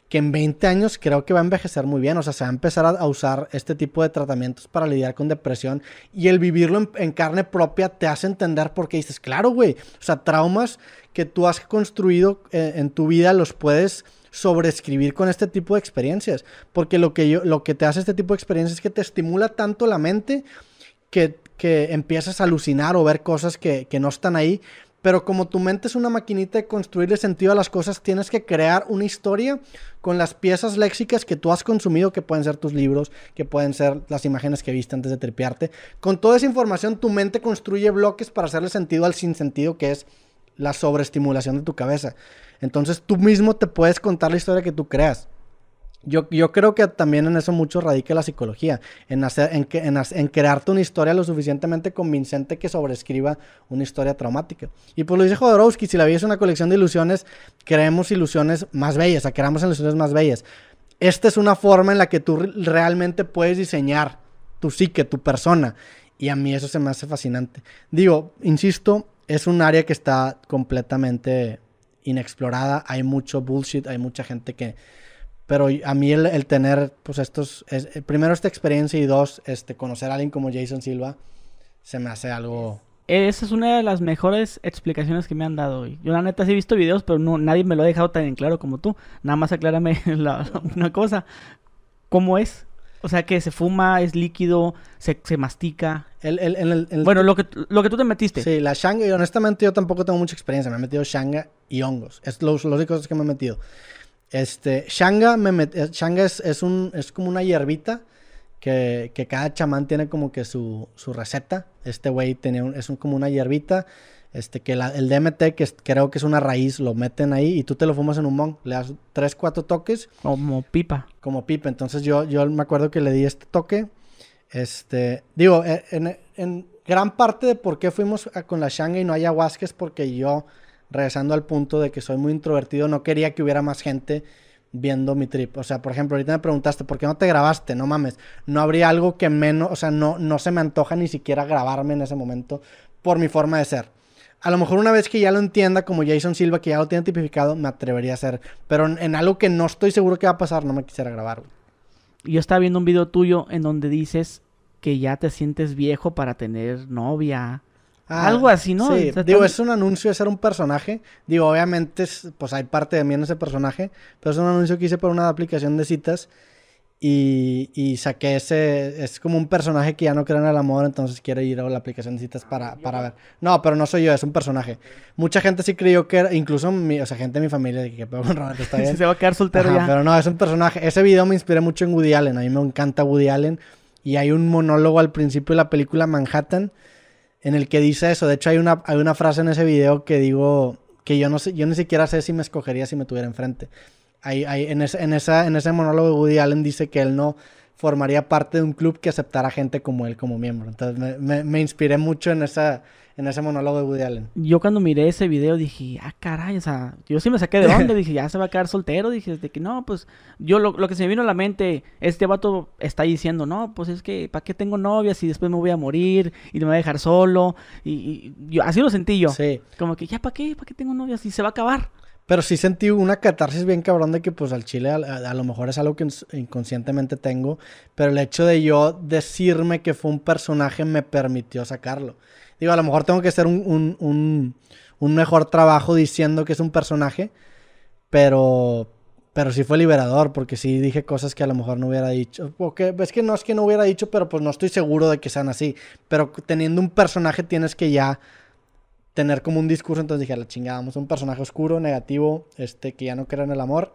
que en 20 años creo que va a envejecer muy bien, o sea, se va a empezar a, usar este tipo de tratamientos para lidiar con depresión y el vivirlo en, carne propia te hace entender por qué dices, claro, güey, o sea, traumas que tú has construido eh, en, tu vida los puedes sobreescribir con este tipo de experiencias, porque lo que, yo, lo que te hace este tipo de experiencias es que te estimula tanto la mente que, que empiezas a alucinar o ver cosas que, que no están ahí pero como tu mente es una maquinita de construirle sentido a las cosas, tienes que crear una historia con las piezas léxicas que tú has consumido, que pueden ser tus libros, que pueden ser las imágenes que viste antes de tripearte. Con toda esa información, tu mente construye bloques para hacerle sentido al sinsentido que es la sobreestimulación de tu cabeza. Entonces tú mismo te puedes contar la historia que tú creas. Yo, creo que también en eso mucho radica la psicología, en, hacer, en, en, crearte una historia lo suficientemente convincente que sobrescriba una historia traumática. Y pues lo dice Jodorowsky, si la vida es una colección de ilusiones, creemos ilusiones más bellas, o sea, ilusiones más bellas. Esta es una forma en la que tú realmente puedes diseñar tu psique, tu persona. Y a mí eso se me hace fascinante. Digo, insisto, es un área que está completamente inexplorada, hay mucho bullshit, hay mucha gente que pero a mí el, tener, pues estos, es, eh, primero esta experiencia y dos, este, conocer a alguien como Jason Silva, se me hace algo... Esa es una de las mejores explicaciones que me han dado hoy. Yo la neta sí he visto videos, pero no, nadie me lo ha dejado tan en claro como tú. Nada más aclárame [LAUGHS] una cosa. ¿Cómo es? O sea, que se fuma, es líquido, se, se mastica. El, el, bueno, lo que, lo que tú te metiste. Sí, la shanga. Y honestamente yo tampoco tengo mucha experiencia. Me he metido shanga y hongos. Es los, único que me he metido. Este, Shanga, me eh, es, un, es como una hierbita que, cada chamán tiene como que su, receta. Este güey tiene es como una hierbita. Este, que el DMT, que creo que es una raíz, lo meten ahí y tú te lo fumas en un mong. Le das tres, cuatro toques. Como pipa. Como pipa. Entonces yo, yo me acuerdo que le di este toque. Este, digo, eh, en, gran parte de por qué fuimos con la shanga y no ayahuasca es porque yo regresando al punto de que soy muy introvertido, no quería que hubiera más gente viendo mi trip. O sea, por ejemplo, ahorita me preguntaste, ¿por qué no te grabaste? No mames, no habría algo que menos, o sea, no, no se me antoja ni siquiera grabarme en ese momento por mi forma de ser. A lo mejor una vez que ya lo entienda, como Jason Silva, que ya lo tiene tipificado, me atrevería a hacer. Pero en, algo que no estoy seguro que va a pasar, no me quisiera grabar. Yo estaba viendo un video tuyo en donde dices que ya te sientes viejo para tener novia Ah, Algo así, ¿no? Sí, digo, es un anuncio de ser un personaje. Digo, obviamente, es, pues hay parte de mí en ese personaje, pero es un anuncio que hice para una aplicación de citas y, saqué ese, es como un personaje que ya no cree en el amor, entonces quiere ir a la aplicación de citas para, para ver. No, pero no soy yo, es un personaje. Mucha gente sí creyó que era, incluso, mi, o sea, gente de mi familia, que está [LAUGHS] bien. Se va a quedar soltero ya. Pero no, es un personaje. Ese video me inspiré mucho en Woody Allen, a mí me encanta Woody Allen y hay un monólogo al principio de la película Manhattan en el que dice eso. De hecho, hay una, hay una frase en ese video que digo que yo no sé, yo ni siquiera sé si me escogería si me tuviera enfrente. Hay, en, en, esa, en ese monólogo de Woody Allen dice que él no, formaría parte de un club que aceptara gente como él como miembro. Entonces me, inspiré mucho en, esa, en ese monólogo de Woody Allen. Yo cuando miré ese video dije, ah, caray, o sea, yo sí me saqué de onda, [LAUGHS] dije, ya se va a quedar soltero, dije, de que no, pues yo lo, que se me vino a la mente, este vato está diciendo, no, pues es que, ¿para qué tengo novias? Y después me voy a morir y me voy a dejar solo? Y, yo, así lo sentí yo. Sí. Como que, ya, ¿para qué? ¿Para qué tengo novias? Y se va a acabar? Pero sí sentí una catarsis bien cabrón de que, pues, al chile a, lo mejor es algo que inconscientemente tengo. Pero el hecho de yo decirme que fue un personaje me permitió sacarlo. Digo, a lo mejor tengo que hacer un, mejor trabajo diciendo que es un personaje. Pero, pero sí fue liberador, porque sí dije cosas que a lo mejor no hubiera dicho. Porque es que no es que no hubiera dicho, pero pues no estoy seguro de que sean así. Pero teniendo un personaje tienes que ya tener como un discurso, entonces dije, a la chingada, vamos a un personaje oscuro, negativo, este, que ya no crea en el amor.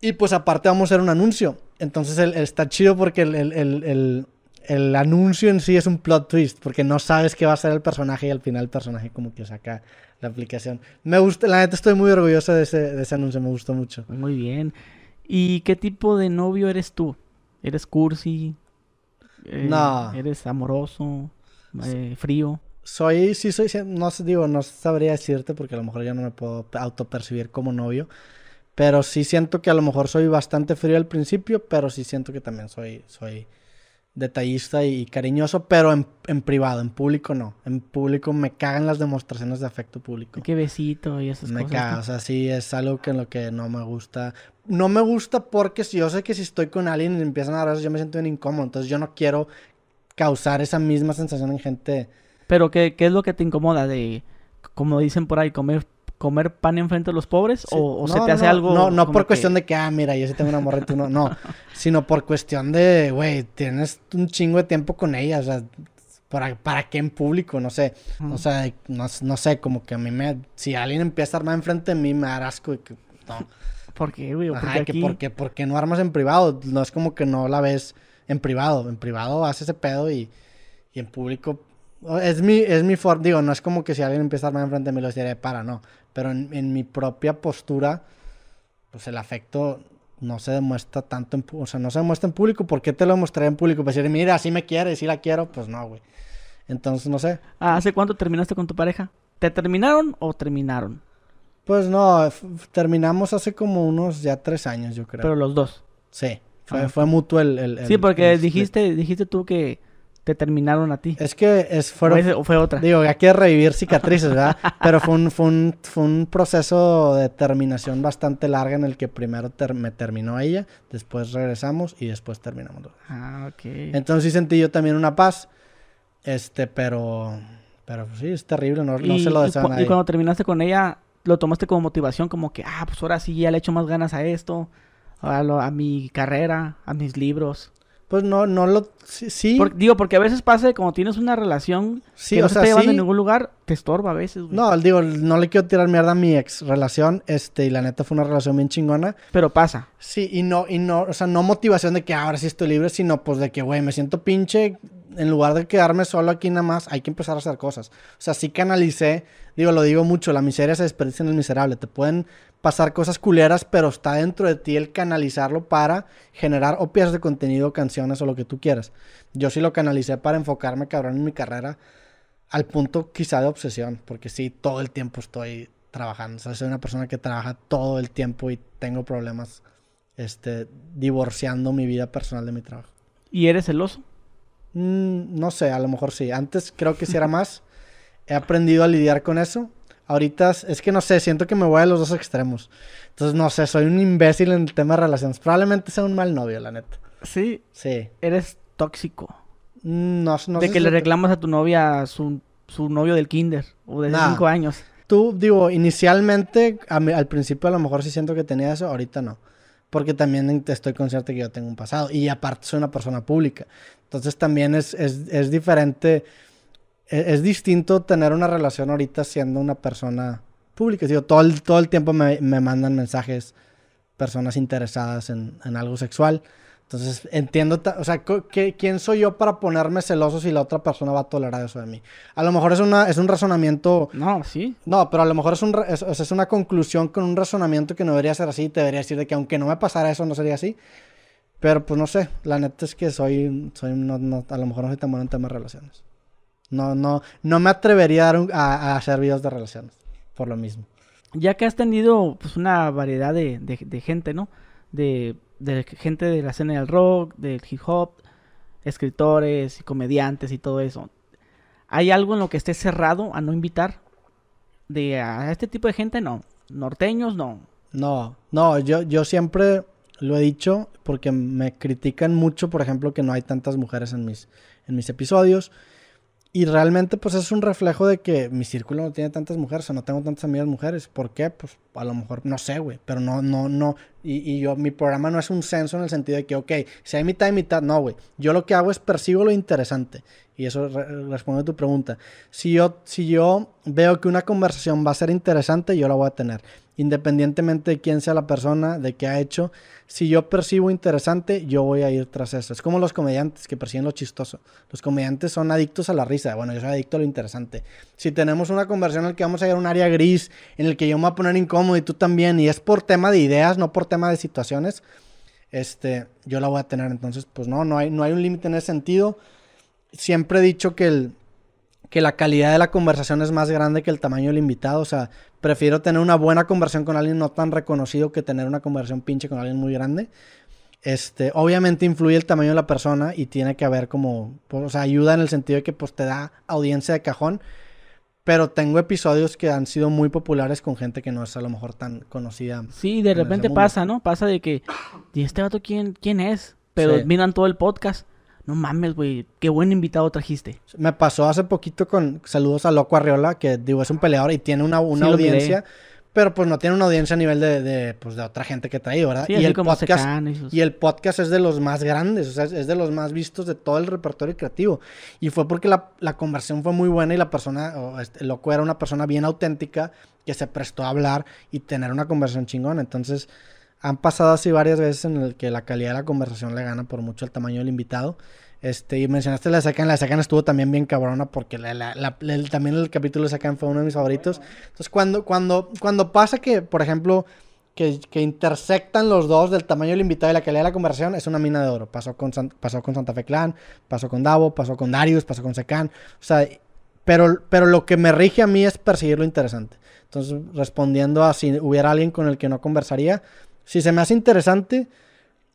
Y pues aparte vamos a hacer un anuncio. Entonces está chido porque el, el, el, anuncio en sí es un plot twist, porque no sabes qué va a ser el personaje y al final el personaje como que saca la aplicación. Me gusta, la neta estoy muy orgulloso de ese, de ese anuncio, me gustó mucho. Muy bien. ¿Y qué tipo de novio eres tú? ¿Eres cursi? Eh, no. ¿Eres amoroso? Eh, ¿Frío? soy, sí soy, no digo, no sabría decirte porque a lo mejor ya no me puedo autopercibir como novio, pero sí siento que a lo mejor soy bastante frío al principio, pero sí siento que también soy, soy detallista y cariñoso, pero en, en privado, en público no. En público me cagan las demostraciones de afecto público. Qué besito y esas cosas. Me caga, o sea, sí es algo que en lo que no me gusta. No me gusta porque si yo sé que si estoy con alguien y empiezan a hablar, yo me siento bien incómodo, entonces yo no quiero causar esa misma sensación en gente pero ¿qué, es lo que te incomoda de, como dicen por ahí, comer comer pan enfrente de los pobres o, se te hace algo no no por cuestión de que ah mira yo sí tengo una morra y tú no no [LAUGHS] sino por cuestión de güey tienes un chingo de tiempo con ella o sea para, para qué en público no sé no, sé como que a mí me si alguien empieza a armar enfrente de mí me arasco y que no ¿Por qué, güey? ¿Por qué no armas en privado. No es como que no la ves en privado. En privado hace ese pedo y, y en público es mi, es mi forma, digo, no es como que si alguien empieza a armar enfrente me mí lo diré, para, no. Pero en, mi propia postura, pues el afecto no se demuestra tanto en o sea, no se demuestra en público. ¿Por qué te lo mostraré en público? Pues decir, mira, si me quiere, si la quiero, pues no, güey. Entonces, no sé. Ah, ¿Hace cuánto terminaste con tu pareja? ¿Te terminaron o terminaron? Pues no, terminamos hace como unos ya tres años, yo creo. Pero los dos. Sí, fue, ah. mutuo el, el, Sí, porque dijiste, dijiste tú que te terminaron a ti. Es que es, fue otra. Digo, hay que revivir cicatrices, ¿verdad? [LAUGHS] Pero fue un, fue, un, fue un proceso de terminación bastante larga en el que primero me terminó ella, después regresamos y después terminamos. Ah, ok. Entonces sí sentí yo también una paz, este, pero, pero sí, es terrible, no, se lo deseo a nadie. Y cuando terminaste con ella, ¿lo tomaste como motivación? Como que, ah, pues ahora sí ya le echo más ganas a esto, a, a mi carrera, a mis libros. Pues no, no lo. Sí. digo, porque a veces pasa que cuando tienes una relación sí, que no se llevando en ningún lugar, te estorba a veces, No, digo, no le quiero tirar mierda a mi ex relación, este, y la neta fue una relación bien chingona. Pero pasa. Sí, y no, y no, o sea, no motivación de que ahora sí estoy libre, sino pues de que, güey, me siento pinche. En lugar de quedarme solo aquí nada más, hay que empezar a hacer cosas. O sea, sí que analicé. digo, lo digo mucho, la miseria se desperdicia en el miserable. Te pueden pasar cosas culeras, pero está dentro de ti el canalizarlo para generar o piezas de contenido, canciones o lo que tú quieras. Yo sí lo canalicé para enfocarme, cabrón, en mi carrera al punto quizá de obsesión, porque sí, todo el tiempo estoy trabajando. O sea, soy una persona que trabaja todo el tiempo y tengo problemas este, divorciando mi vida personal de mi trabajo. ¿Y eres celoso? Mm, no sé, a lo mejor sí. Antes creo que sí era más. He aprendido a lidiar con eso ahorita es que no sé, siento que me voy a los dos extremos. Entonces, no sé, soy un imbécil en el tema de relaciones. Probablemente sea un mal novio, la neta. Sí. Sí. Eres tóxico. Mm, no, no De que le reclamas a tu novia su, su, novio del kinder o de cinco años. Tú, digo, inicialmente, al principio a lo mejor sí siento que tenía eso, ahorita no. Porque también estoy consciente que yo tengo un pasado. Y aparte soy una persona pública. Entonces también es, es, es diferente e-, es, distinto tener una relación ahorita siendo una persona pública. todo, el, todo el tiempo me, me mandan mensajes personas interesadas en, en, algo sexual. Entonces entiendo, o sea, ¿quién soy yo para ponerme celoso si la otra persona va a tolerar eso de mí? A lo mejor es, una, es un razonamiento... No, sí. No, pero a lo mejor es, un, es, una conclusión con un razonamiento que no debería ser así. Te debería decir de que aunque no me pasara eso, no sería así. Pero pues no sé, la neta es que soy, soy a lo mejor no soy tan bueno en temas de relaciones. No, no, no me atrevería a, hacer videos de relaciones, por lo mismo. Ya que has tenido pues, una variedad de, de, gente, ¿no? De, de, gente de la escena del rock, del hip hop, escritores y comediantes y todo eso. ¿Hay algo en lo que esté cerrado a no invitar? De a este tipo de gente, no. Norteños, no. No, no, yo, yo siempre lo he dicho porque me critican mucho, por ejemplo, que no hay tantas mujeres en mis, en mis episodios. Y realmente, pues es un reflejo de que mi círculo no tiene tantas mujeres, o no tengo tantas amigas mujeres. ¿Por qué? Pues a lo mejor, no sé, güey. Pero no, no, no, y, yo, mi programa no es un censo en el sentido de que, ok, si hay mitad y mitad, no, güey. Yo lo que hago es percibo lo interesante. Y eso responde a tu pregunta. Si yo, si yo veo que una conversación va a ser interesante, yo la voy a tener. Independientemente de quién sea la persona, de qué ha hecho. Si yo percibo interesante, yo voy a ir tras eso. Es como los comediantes que perciben lo chistoso. Los comediantes son adictos a la risa. Bueno, yo soy adicto a lo interesante. Si tenemos una conversación en la que vamos a ir a un área gris, en el que yo me voy a poner incómodo y tú también, y es por tema de ideas, no por tema de situaciones, este, yo la voy a tener. Entonces, pues no, no hay, no hay un límite en ese sentido. Siempre he dicho que, el, que la calidad de la conversación es más grande que el tamaño del invitado. O sea, prefiero tener una buena conversación con alguien no tan reconocido que tener una conversación pinche con alguien muy grande. Este, obviamente influye el tamaño de la persona y tiene que haber como, pues, o sea, ayuda en el sentido de que pues te da audiencia de cajón pero tengo episodios que han sido muy populares con gente que no es a lo mejor tan conocida. Sí, de repente pasa, ¿no? Pasa de que, ¿y este vato quién, quién es? Pero miran todo el podcast. No mames, güey, qué buen invitado trajiste. Me pasó hace poquito con saludos a Loco Arriola, que digo, es un peleador y tiene una, una audiencia pero pues no tiene una audiencia a nivel de, pues, otra gente que trae, ¿verdad? y, el podcast, y, el podcast es de los más grandes, o sea, es de los más vistos de todo el repertorio creativo. Y fue porque la, la conversión fue muy buena y la persona, este, loco era una persona bien auténtica que se prestó a hablar y tener una conversación chingona. Entonces, han pasado así varias veces en el que la calidad de la conversación le gana por mucho el tamaño del invitado. Este, y mencionaste la sacan, la sacan estuvo también bien cabrona porque también el capítulo de fue uno de mis favoritos. Entonces, cuando, cuando, cuando pasa que, por ejemplo, que, intersectan los dos del tamaño del invitado y la calidad de la conversación, es una mina de oro. Pasó con, pasó con Santa Fe Clan, pasó con Davo, pasó con Darius, pasó con Sekan. pero, pero lo que me rige a mí es perseguir lo interesante. Entonces, respondiendo a si hubiera alguien con el que no conversaría, si se me hace interesante,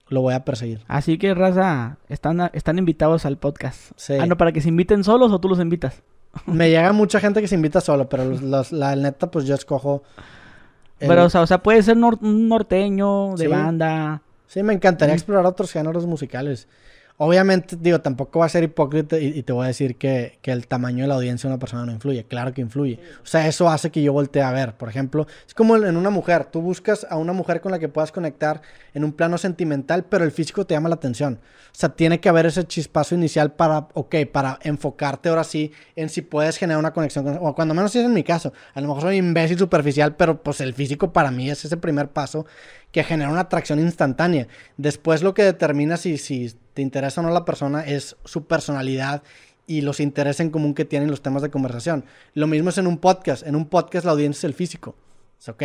lo voy a perseguir. Así que, raza, están, están invitados al podcast. Sí. Ah, no, para que se inviten solos o tú los invitas. [LAUGHS] Me llega mucha gente que se invita solo, pero la neta, pues yo escojo. Pero, o sea, puede ser un norteño, de banda. Sí, me encantaría mm. explorar otros géneros musicales. Obviamente, digo, tampoco va a ser hipócrita y, te voy a decir que, el tamaño de la audiencia de una persona no influye. Claro que influye. O sea, eso hace que yo voltee a ver. Por ejemplo, es como en una mujer. Tú buscas a una mujer con la que puedas conectar en un plano sentimental, pero el físico te llama la atención. O sea, tiene que haber ese chispazo inicial para, ok, para enfocarte ahora sí en si puedes generar una conexión. o cuando menos es en mi caso. A lo mejor soy imbécil superficial, pero pues el físico para mí es ese primer paso que genera una atracción instantánea. Después lo que determina si, si te interesa o no la persona es su personalidad y los intereses en común que tienen los temas de conversación. Lo mismo es en un podcast. En un podcast la audiencia es el físico. Es ok,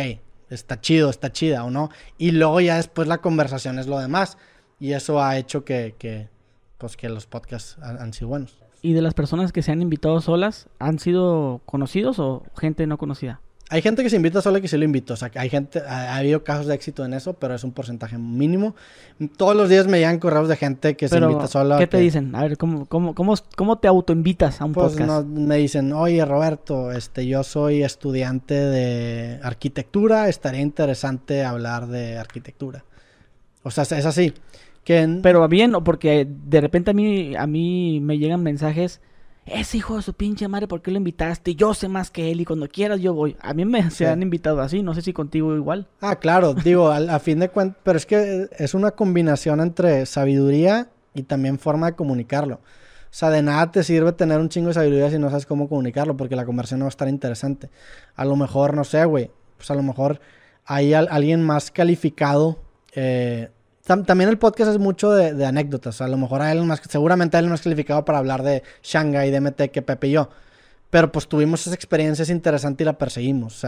está chido, está chida o no. Y luego ya después la conversación es lo demás. Y eso ha hecho que, pues que los podcasts han, sido buenos. ¿Y de las personas que se han invitado solas, han sido conocidos o gente no conocida? Hay gente que se invita sola que se lo invito. O sea, hay gente, ha, habido casos de éxito en eso, pero es un porcentaje mínimo. Todos los días me llegan correos de gente que se invita sola. ¿Qué te dicen? A ver, ¿cómo, cómo, cómo, te autoinvitas a un pues, podcast? me dicen, oye Roberto, este, yo soy estudiante de arquitectura, estaría interesante hablar de arquitectura. O sea, es así. Pero bien, porque de repente a mí, a mí me llegan mensajes ese hijo de su pinche madre, ¿por qué lo invitaste? Yo sé más que él y cuando quieras yo voy. A mí me se han invitado así, no sé si contigo igual. Ah, claro, digo, a, fin de cuentas, pero es que es una combinación entre sabiduría y también forma de comunicarlo. O sea, de nada te sirve tener un chingo de sabiduría si no sabes cómo comunicarlo, porque la conversación no va a estar interesante. A lo mejor, no sé, güey, pues a lo mejor hay alguien más calificado eh, también el podcast es mucho de, anécdotas. A lo mejor a él seguramente a él es calificado para hablar de Shanghai, de MT que Pepe y yo. Pero pues tuvimos esa experiencia, es interesante y la perseguimos.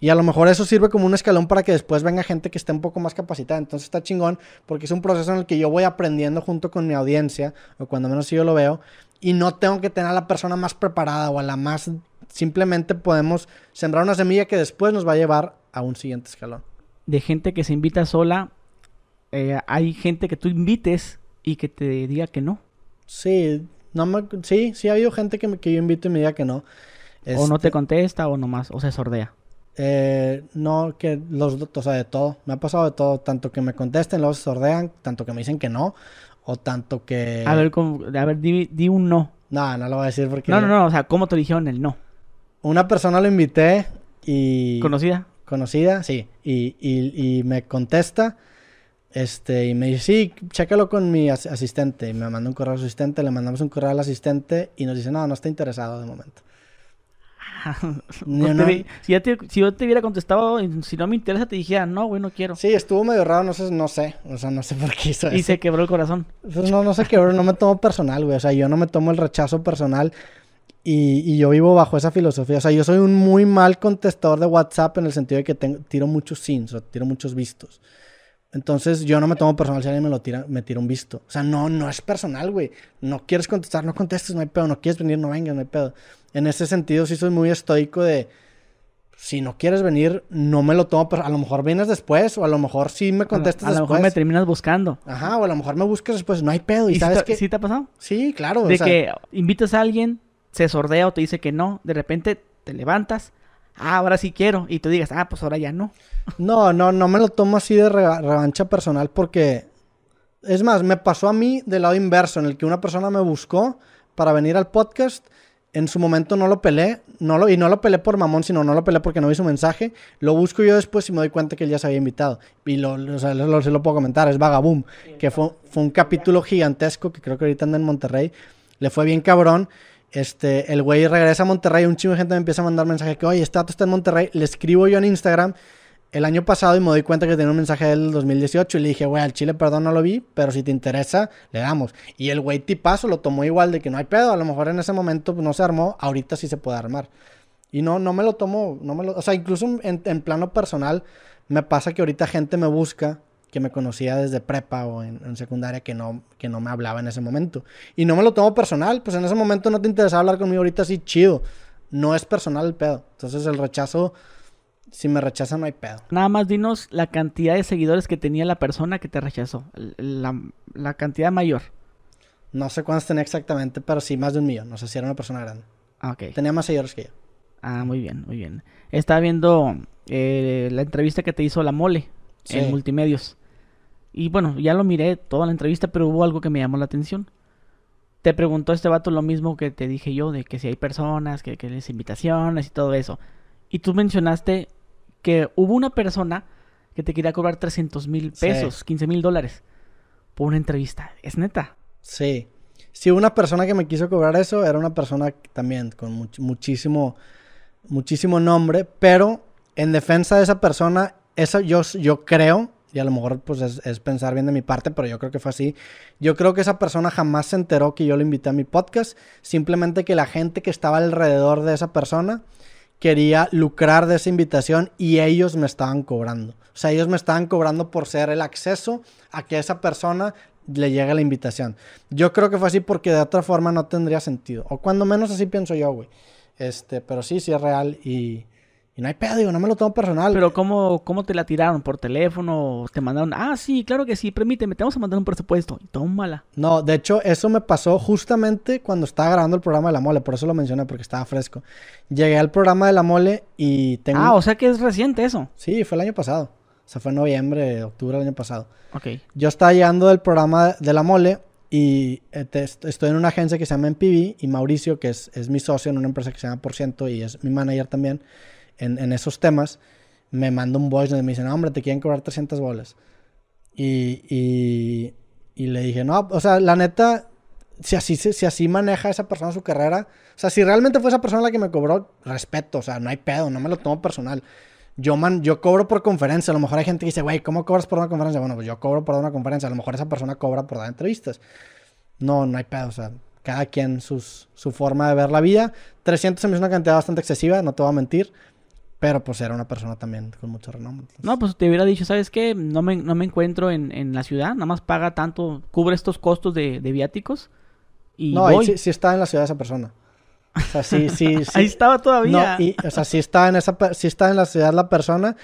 y a lo mejor eso sirve como un escalón para que después venga gente que esté un poco más capacitada. Entonces está chingón porque es un proceso en el que yo voy aprendiendo junto con mi audiencia, o cuando menos yo lo veo, y no tengo que tener a la persona más preparada o a la más... Simplemente podemos sembrar una semilla que después nos va a llevar a un siguiente escalón. De gente que se invita sola eh, hay gente que tú invites y que te diga que no. Sí, no sí, sí ha habido gente que, que yo invito y me diga que no. o no te este, contesta o nomás, o se sordea. Eh, no, que los dos, o sea, de todo. Me ha pasado de todo. Tanto que me contesten, luego se sordean, tanto que me dicen que no, o tanto que... A ver, a ver di, un no. No, no lo voy a decir porque... No, no, no, o sea, ¿cómo te dijeron el no? Una persona lo invité y... ¿Conocida? Conocida, sí. y me contesta este, y me dice, sí, chécalo con mi asistente. Y me manda un correo al asistente, le mandamos un correo al asistente y nos dice, no, no está interesado de momento. [LAUGHS] Pues si, yo te hubiera contestado, si no me interesa, te dijera, ah, no, güey, no quiero. Sí, estuvo medio raro, no sé, no sé, o sea, no sé por qué Y se quebró el corazón. Pues no, no se quebró, no me tomo personal, güey, o sea, yo no me tomo el rechazo personal y, yo vivo bajo esa filosofía, o sea, yo soy un muy mal contestador de WhatsApp en el sentido de que tiro muchos sins o tiro muchos vistos. Entonces yo no me tomo personal si alguien me lo tira, me tira un visto. O sea, no, no es personal, güey. No quieres contestar, no contestes, no hay pedo. No quieres venir, no vengas, no hay pedo. En ese sentido sí soy muy estoico de, si no quieres venir, no me lo tomo, pero a lo mejor vienes después, o a lo mejor sí me contestas a lo, a lo mejor me terminas buscando. Ajá, o a lo mejor me buscas después, no hay pedo. ¿Y, sabes qué? ¿Sí te ha pasado? Sí, claro. De que invitas a alguien, se sordea o te dice que no, de repente te levantas, Ah, ahora sí quiero, y tú digas, ah, pues ahora ya no. No, no, no me lo tomo así de revancha personal porque, es más, me pasó a mí del lado inverso, en el que una persona me buscó para venir al podcast. En su momento no lo pelé, no lo, y no lo pelé por mamón, sino no lo pelé porque no vi su mensaje. Lo busco yo después y me doy cuenta que él ya se había invitado. Y lo, lo, lo puedo comentar, es Vagaboom, que fue, fue un capítulo gigantesco que creo que ahorita anda en Monterrey. Le fue bien cabrón. Este, el güey regresa a Monterrey, un chingo de gente me empieza a mandar mensajes que, oye, este dato está en Monterrey, le escribo yo en Instagram el año pasado y me doy cuenta que tenía un mensaje del 2018 y le dije, güey, al Chile, perdón, no lo vi, pero si te interesa, le damos. Y el güey tipazo lo tomó igual de que no hay pedo, a lo mejor en ese momento pues, no se armó, ahorita sí se puede armar. Y no, no me lo tomo, no me lo, o sea, incluso en, en plano personal me pasa que ahorita gente me busca que me conocía desde prepa o en, secundaria que no, que no me hablaba en ese momento. Y no me lo tomo personal, pues en ese momento no te interesaba hablar conmigo, ahorita así chido. No es personal el pedo. Entonces el rechazo, si me rechazan no hay pedo. Nada más dinos la cantidad de seguidores que tenía la persona que te rechazó, la, cantidad mayor. No sé cuántos tenía exactamente, pero sí, más de un millón. No sé si era una persona grande. Ah, Tenía más seguidores que yo. Ah, muy bien, muy bien. Estaba viendo eh, la entrevista que te hizo la mole en multimedios. Y bueno, ya lo miré toda la entrevista, pero hubo algo que me llamó la atención. Te preguntó este vato lo mismo que te dije yo, de que si hay personas, que, les invitaciones y todo eso. Y tú mencionaste que hubo una persona que te quería cobrar 300 mil pesos, 15 mil dólares, por una entrevista. ¿Es neta? Sí. Sí, una persona que me quiso cobrar eso era una persona también con muchísimo, muchísimo nombre, pero en defensa de esa persona, eso yo, yo creo y a lo mejor pues es, pensar bien de mi parte, pero yo creo que fue así. Yo creo que esa persona jamás se enteró que yo le invité a mi podcast, simplemente que la gente que estaba alrededor de esa persona quería lucrar de esa invitación y ellos me estaban cobrando. O sea, ellos me estaban cobrando por ser el acceso a que esa persona le llegue la invitación. Yo creo que fue así porque de otra forma no tendría sentido. O cuando menos así pienso yo, güey. Este, pero sí, sí es real y, y no hay pedo, no me lo tomo personal. Pero ¿cómo, cómo te la tiraron? ¿Por teléfono? ¿Te mandaron? Ah, sí, claro que sí, permíteme, te vamos a mandar un presupuesto. Y tómala. No, de hecho, eso me pasó justamente cuando estaba grabando el programa de La Mole, por eso lo mencioné, porque estaba fresco. Llegué al programa de La Mole y tengo... Ah, o sea que es reciente eso. Sí, fue el año pasado. O sea, fue en noviembre, octubre del año pasado. Ok. Yo estaba llegando del programa de La Mole y eh, estoy en una agencia que se llama MPB y Mauricio, que es, es mi socio en una empresa que se llama Porciento y es mi manager también en, esos temas, me manda un voice donde me dicen, hombre, te quieren cobrar 300 bolas. Y, y, le dije, no, o sea, la neta, si así, así maneja esa persona su carrera, o sea, si realmente fue esa persona la que me cobró, respeto, o sea, no hay pedo, no me lo tomo personal. Yo, man, yo cobro por conferencia, a lo mejor hay gente que dice, güey, ¿cómo cobras por una conferencia? Bueno, pues yo cobro por una conferencia, a lo mejor esa persona cobra por dar entrevistas. No, no hay pedo, o sea, cada quien su forma de ver la vida. 300 se me hizo una cantidad bastante excesiva, no te voy a mentir. Pero pues era una persona también con mucho renombre. No, pues te hubiera dicho, ¿sabes qué? No me, no me encuentro en, en la ciudad, nada más paga tanto, cubre estos costos de, de viáticos. Y no, voy. Ahí sí, está en la ciudad esa persona. O sea, sí, [LAUGHS] sí, ahí estaba todavía. No, y, o sea, si está, en esa, si está en la ciudad la persona.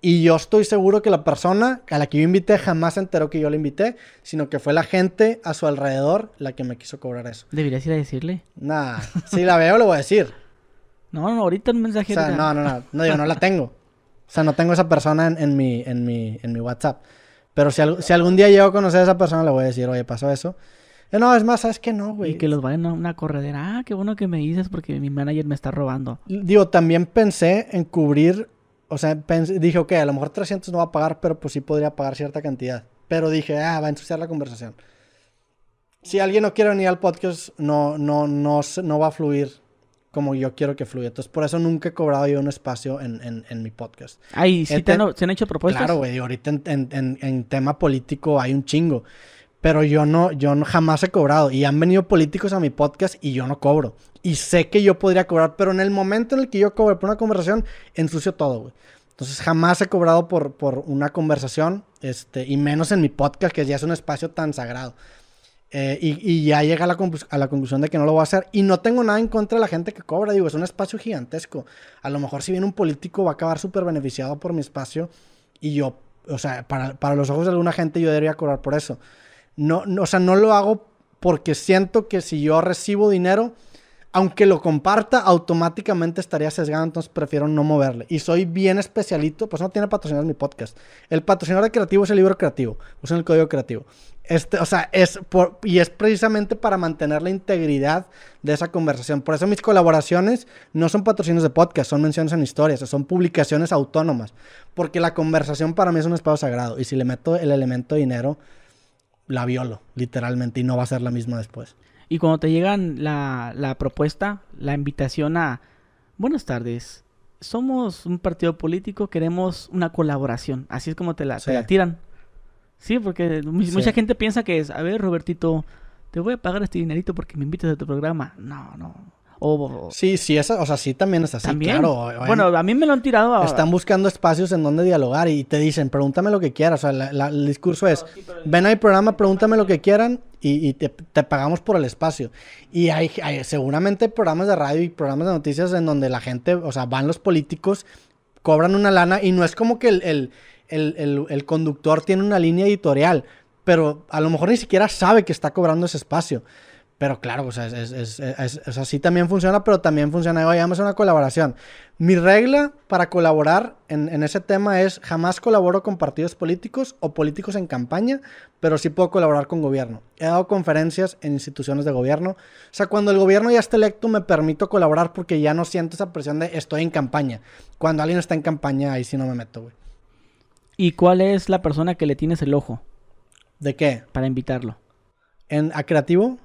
Y yo estoy seguro que la persona a la que yo invité jamás se enteró que yo la invité, sino que fue la gente a su alrededor la que me quiso cobrar eso. ¿Deberías ir a decirle? Nah, si la veo, le voy a decir. No, no, ahorita el mensaje. O sea, no, no, no, no, digo, no la tengo. [LAUGHS] O sea, no tengo esa persona en, mi, en, mi, en mi WhatsApp. Pero si, algún día llego a conocer a esa persona, le voy a decir, oye, pasó eso. Eh, no, es más, ¿sabes que no, güey? Y que los vayan a una corredera. Ah, qué bueno que me dices porque mi manager me está robando. Digo, también pensé en cubrir. O sea, dije, ok, a lo mejor 300 no va a pagar, pero pues sí podría pagar cierta cantidad. Pero dije, ah, va a ensuciar la conversación. Si alguien no quiere venir al podcast, no, no, no, no va a fluir como yo quiero que fluya. Entonces, por eso nunca he cobrado yo un espacio en, mi podcast. Ay, ¿sí han, se han hecho propuestas? Claro, güey. Ahorita en, tema político hay un chingo. Pero yo no, yo no, jamás he cobrado. Y han venido políticos a mi podcast y yo no cobro. Y sé que yo podría cobrar, pero en el momento en el que yo cobro por una conversación, ensucio todo, güey. Entonces jamás he cobrado por, por una conversación, este, y menos en mi podcast, que ya es un espacio tan sagrado. Eh, y, ya llega a la, conclusión de que no lo va a hacer. Y no tengo nada en contra de la gente que cobra, digo, es un espacio gigantesco. A lo mejor si viene un político va a acabar súper beneficiado por mi espacio y yo, o sea, para, los ojos de alguna gente yo debería cobrar por eso. no, o sea, no lo hago porque siento que si yo recibo dinero, aunque lo comparta, automáticamente estaría sesgado, entonces prefiero no moverle. Y soy bien especialito, pues no tiene patrocinador mi podcast. El patrocinador de creativo es el libro creativo, usen el código creativo. Este, o sea, es y es precisamente para mantener la integridad de esa conversación. Por eso mis colaboraciones no son patrocinios de podcast, son menciones en historias, son publicaciones autónomas. Porque la conversación para mí es un espacio sagrado. Y si le meto el elemento dinero, la violo, literalmente, y no va a ser la misma después. Y cuando te llegan la, la propuesta, la invitación a, buenas tardes, somos un partido político, queremos una colaboración. Así es como te la, tiran. Sí, porque mucha gente piensa que es, a ver, Robertito, te voy a pagar este dinerito porque me invitas a tu programa. No, no sí, sí, o sea, sí también es así, ¿también? bueno, a mí me lo han tirado Están buscando espacios en donde dialogar y te dicen, pregúntame lo que quieras. O sea, el discurso es, ven a mi programa, pregúntame lo que quieran y, te, pagamos por el espacio. Y hay, hay seguramente programas de radio y programas de noticias en donde la gente, o sea, van los políticos, cobran una lana y no es como que el conductor tiene una línea editorial, pero a lo mejor ni siquiera sabe que está cobrando ese espacio. Pero claro, o sea, es, así también funciona, pero también funciona, oye, vamos una colaboración. Mi regla para colaborar en, ese tema es jamás colaboro con partidos políticos o políticos en campaña, pero sí puedo colaborar con gobierno. He dado conferencias en instituciones de gobierno. O sea, cuando el gobierno ya está electo me permito colaborar porque ya no siento esa presión de estoy en campaña. Cuando alguien está en campaña, ahí sí no me meto, güey. ¿Y cuál es la persona que le tienes el ojo? ¿De qué? Para invitarlo. ¿En, ¿A creativo?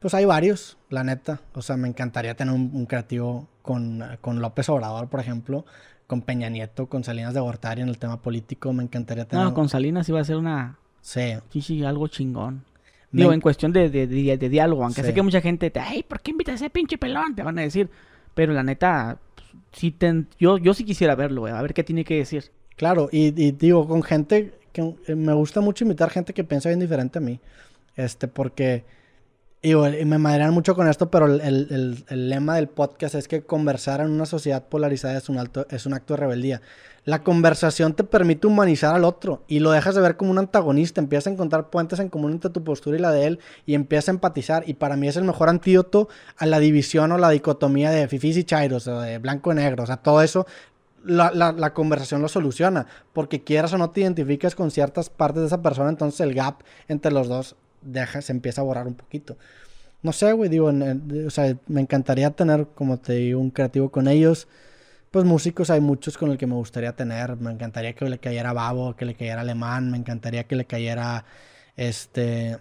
Pues hay varios, la neta. O sea, me encantaría tener un, creativo con, López Obrador, por ejemplo, con Peña Nieto, con Salinas de Gortari en el tema político. Me encantaría tener. No, con Salinas iba a ser una. Sí. sí, algo chingón. Digo, en cuestión de, diálogo, aunque sé que mucha gente te, ay, ¿por qué invitas a ese pinche pelón? Te van a decir. Pero la neta, si te... yo, sí quisiera verlo, a ver qué tiene que decir. Claro, y, digo, con gente que eh, me gusta mucho invitar gente que piensa bien diferente a mí. Este, porque y, me madrean mucho con esto, pero el, lema del podcast es que conversar en una sociedad polarizada es un, alto, es un acto de rebeldía. La conversación te permite humanizar al otro y lo dejas de ver como un antagonista. Empiezas a encontrar puentes en común entre tu postura y la de él y empiezas a empatizar. Y para mí es el mejor antídoto a la división o la dicotomía de fifis y chairos, o de blanco y negro. O sea, todo eso la, la, conversación lo soluciona. Porque quieras o no te identificas con ciertas partes de esa persona, entonces el gap entre los dos deja, se empieza a borrar un poquito. No sé, güey, digo, o sea, me encantaría tener, como te digo, un creativo con ellos. Pues músicos hay muchos con el que me gustaría tener. Me encantaría que le cayera Babo, que le cayera Alemán, me encantaría que le cayera este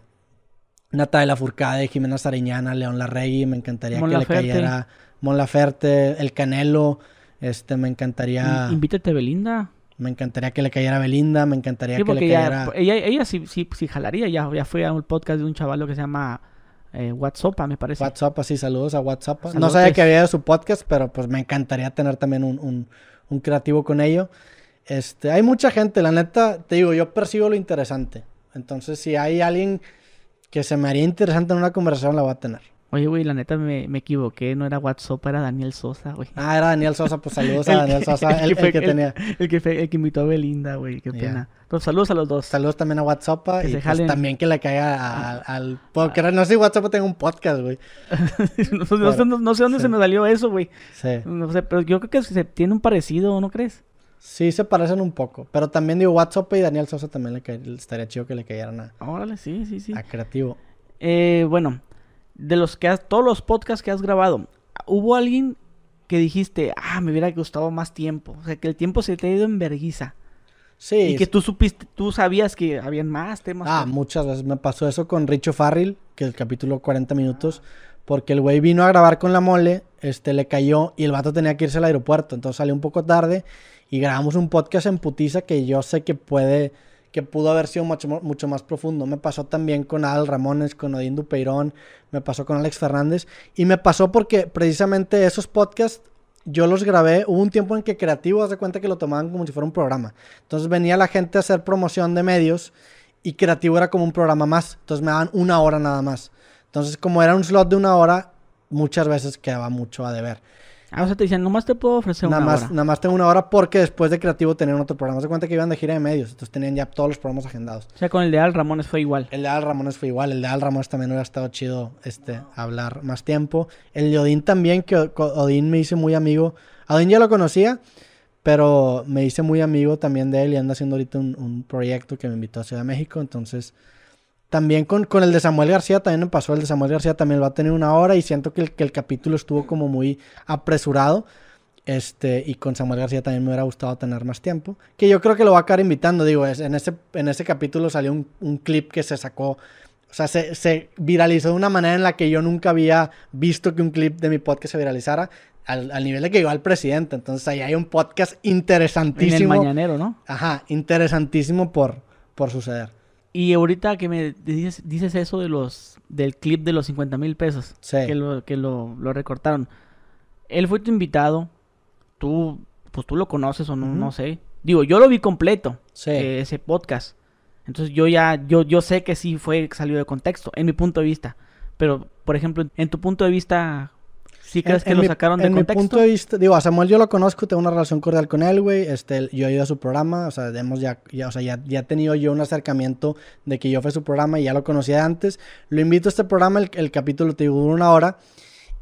Natalia Furcade, Jimena Sariñana, León Larregui, me encantaría que le cayera Mon Laferte, El Canelo, este me encantaría. Invítate Belinda. Me encantaría que le cayera Belinda, me encantaría que le cayera. Ella, ella, sí, sí, jalaría, ya, ya a un podcast de un chaval que se llama eh, WhatsApp, me parece. WhatsApp, sí, saludos a WhatsApp. No sabía que había su podcast, pero pues me encantaría tener también un, un, creativo con ello. Este, hay mucha gente, la neta, te digo, yo percibo lo interesante. Entonces, si hay alguien que se me haría interesante en una conversación, la voy a tener. Oye, güey, la neta me, me, equivoqué, no era WhatsApp, era Daniel Sosa, güey. Ah, era Daniel Sosa, pues saludos [LAUGHS] a Daniel Sosa, el, que, el, el que, fue, el que, invitó a Belinda, güey, qué pena. Entonces, pues, saludos a los dos. Saludos también a WhatsApp y pues, también que le caiga al podcast. Ah. No sé si WhatsApp tenga un podcast, güey. [LAUGHS] no, sé dónde se me salió eso, güey. Sí. No sé, pero yo creo que se tiene un parecido, ¿no crees? Sí, se parecen un poco. Pero también digo, WhatsApp y Daniel Sosa también le estaría chido que le cayeran a. Órale, sí, sí, sí. A Creativo. Eh, bueno, de los que has, todos los podcasts que has grabado, ¿hubo alguien que dijiste, ah, me hubiera gustado más tiempo? O sea, que el tiempo se te ha ido en verguiza. Sí. Y que tú supiste, tú sabías que habían más temas. Ah, muchas veces me pasó eso con Richo Farrell, que el capítulo 40 minutos, ah. porque el güey vino a grabar con la mole, este, le cayó y el vato tenía que irse al aeropuerto, entonces salió un poco tarde y grabamos un podcast en putiza que yo sé que puede que pudo haber sido mucho, mucho más profundo. Me pasó también con Al Ramones, con Odín Dupeirón, me pasó con Alex Fernández y me pasó porque precisamente esos podcasts yo los grabé, hubo un tiempo en que Creativo, hace cuenta que lo tomaban como si fuera un programa. Entonces venía la gente a hacer promoción de medios y Creativo era como un programa más, entonces me daban una hora nada más. Entonces como era un slot de una hora, muchas veces quedaba mucho a deber. Ah, o sea, te dicen, nomás te puedo ofrecer una hora. Nada más tengo una hora porque después de Creativo tenían otro programa. Se cuenta que iban de gira de medios, entonces tenían ya todos los programas agendados. O sea, con el de Al Ramones fue igual. El de Al Ramones fue igual. El de Al Ramones también hubiera estado chido este, hablar más tiempo. El de Odín también, que Odín me hice muy amigo. Odín ya lo conocía, pero me hice muy amigo también de él y anda haciendo ahorita un proyecto que me invitó a Ciudad de México. Entonces, también con, con, el de Samuel García, también me pasó el de Samuel García, también lo va a tener una hora y siento que el, que el capítulo estuvo como muy apresurado. Este, y con Samuel García también me hubiera gustado tener más tiempo. Que yo creo que lo va a acabar invitando, digo, es, en, ese, en ese capítulo salió un, un clip que se sacó, o sea, se, se, viralizó de una manera en la que yo nunca había visto que un clip de mi podcast se viralizara. Al, al nivel de que llegó al presidente. Entonces ahí hay un podcast interesantísimo. En el mañanero, ¿no? Ajá, interesantísimo por, por suceder. Y ahorita que me dices, eso de los del clip de los 50 mil pesos que, lo, que lo, recortaron. Él fue tu invitado. Tú, pues tú lo conoces o no, no sé. Digo, yo lo vi completo. Eh, ese podcast. Entonces yo ya, yo, yo sé que sí fue salió de contexto, en mi punto de vista. Pero, por ejemplo, en tu punto de vista, ¿Sí crees que lo sacaron de en Mi punto de vista, digo, a Samuel yo lo conozco, tengo una relación cordial con él, güey. Este, yo he ido a su programa, o sea, ya, ya, o sea, ya, ya he tenido yo un acercamiento de que yo fui a su programa y ya lo conocía antes. Lo invito a este programa, el, el capítulo te digo, una hora.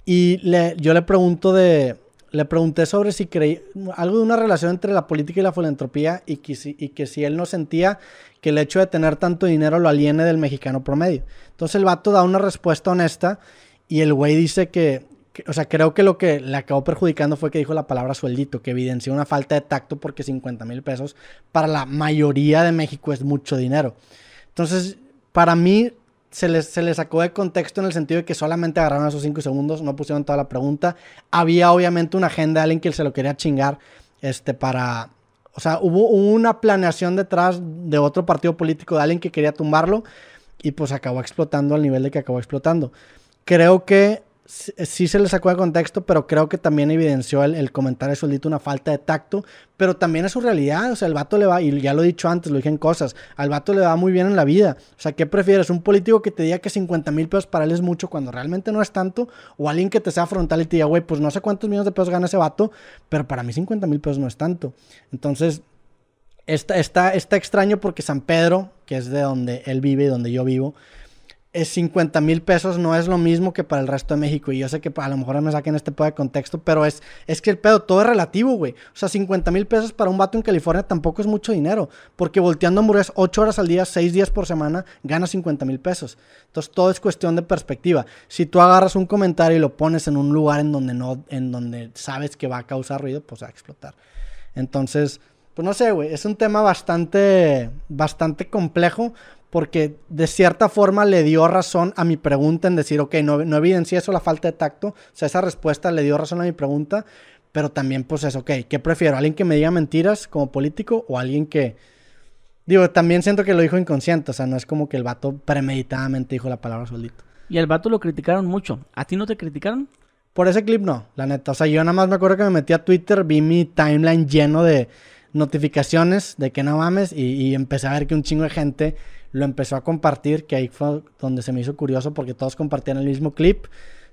Y le, yo le pregunto de. Le pregunté sobre si creí... algo de una relación entre la política y la filantropía y y que si él no sentía que el hecho de tener tanto dinero lo aliene del mexicano promedio. Entonces el vato da una respuesta honesta y el güey dice que, o sea, creo que lo que le acabó perjudicando fue que dijo la palabra sueldito, que evidenció una falta de tacto porque 50 mil pesos para la mayoría de México es mucho dinero. Entonces, para mí, se le sacó de contexto en el sentido de que solamente agarraron esos 5 segundos, no pusieron toda la pregunta. Había obviamente una agenda de alguien que se lo quería chingar este, para... O sea, hubo una planeación detrás de otro partido político de alguien que quería tumbarlo y pues acabó explotando al nivel de que acabó explotando. Creo que sí, se le sacó de contexto, pero creo que también evidenció el, comentario de Soldito una falta de tacto, pero también es su realidad, o sea, el vato le va, y ya lo he dicho antes, lo dije en cosas, al vato le va muy bien en la vida, o sea, ¿qué prefieres? ¿Un político que te diga que 50 mil pesos para él es mucho cuando realmente no es tanto? ¿O alguien que te sea frontal y te diga, güey, pues no sé cuántos millones de pesos gana ese vato, pero para mí 50 mil pesos no es tanto? Entonces, Está, está, está, extraño porque San Pedro, que es de donde él vive y donde yo vivo, es 50 mil pesos no es lo mismo que para el resto de México. Y yo sé que a lo mejor me saquen este pedo de contexto, pero es, es que el pedo todo es relativo, güey. O sea, 50 mil pesos para un vato en California tampoco es mucho dinero. Porque volteando hamburguesas 8 horas al día, 6 días por semana, gana 50 mil pesos. Entonces todo es cuestión de perspectiva. Si tú agarras un comentario y lo pones en un lugar en donde no, en donde sabes que va a causar ruido, pues va a explotar. Entonces, pues no sé, güey. Es un tema bastante, bastante complejo porque de cierta forma le dio razón a mi pregunta en decir, ok, no, no evidencia eso la falta de tacto, o sea, esa respuesta le dio razón a mi pregunta, pero también pues es, ok, ¿qué prefiero? ¿Alguien que me diga mentiras como político o alguien que... Digo, también siento que lo dijo inconsciente, o sea, no es como que el vato premeditadamente dijo la palabra sueldito. Y el vato lo criticaron mucho. ¿A ti no te criticaron? Por ese clip no, la neta. O sea, yo nada más me acuerdo que me metí a Twitter, vi mi timeline lleno de notificaciones de que no mames y empecé a ver que un chingo de gente lo empezó a compartir, que ahí fue donde se me hizo curioso porque todos compartían el mismo clip,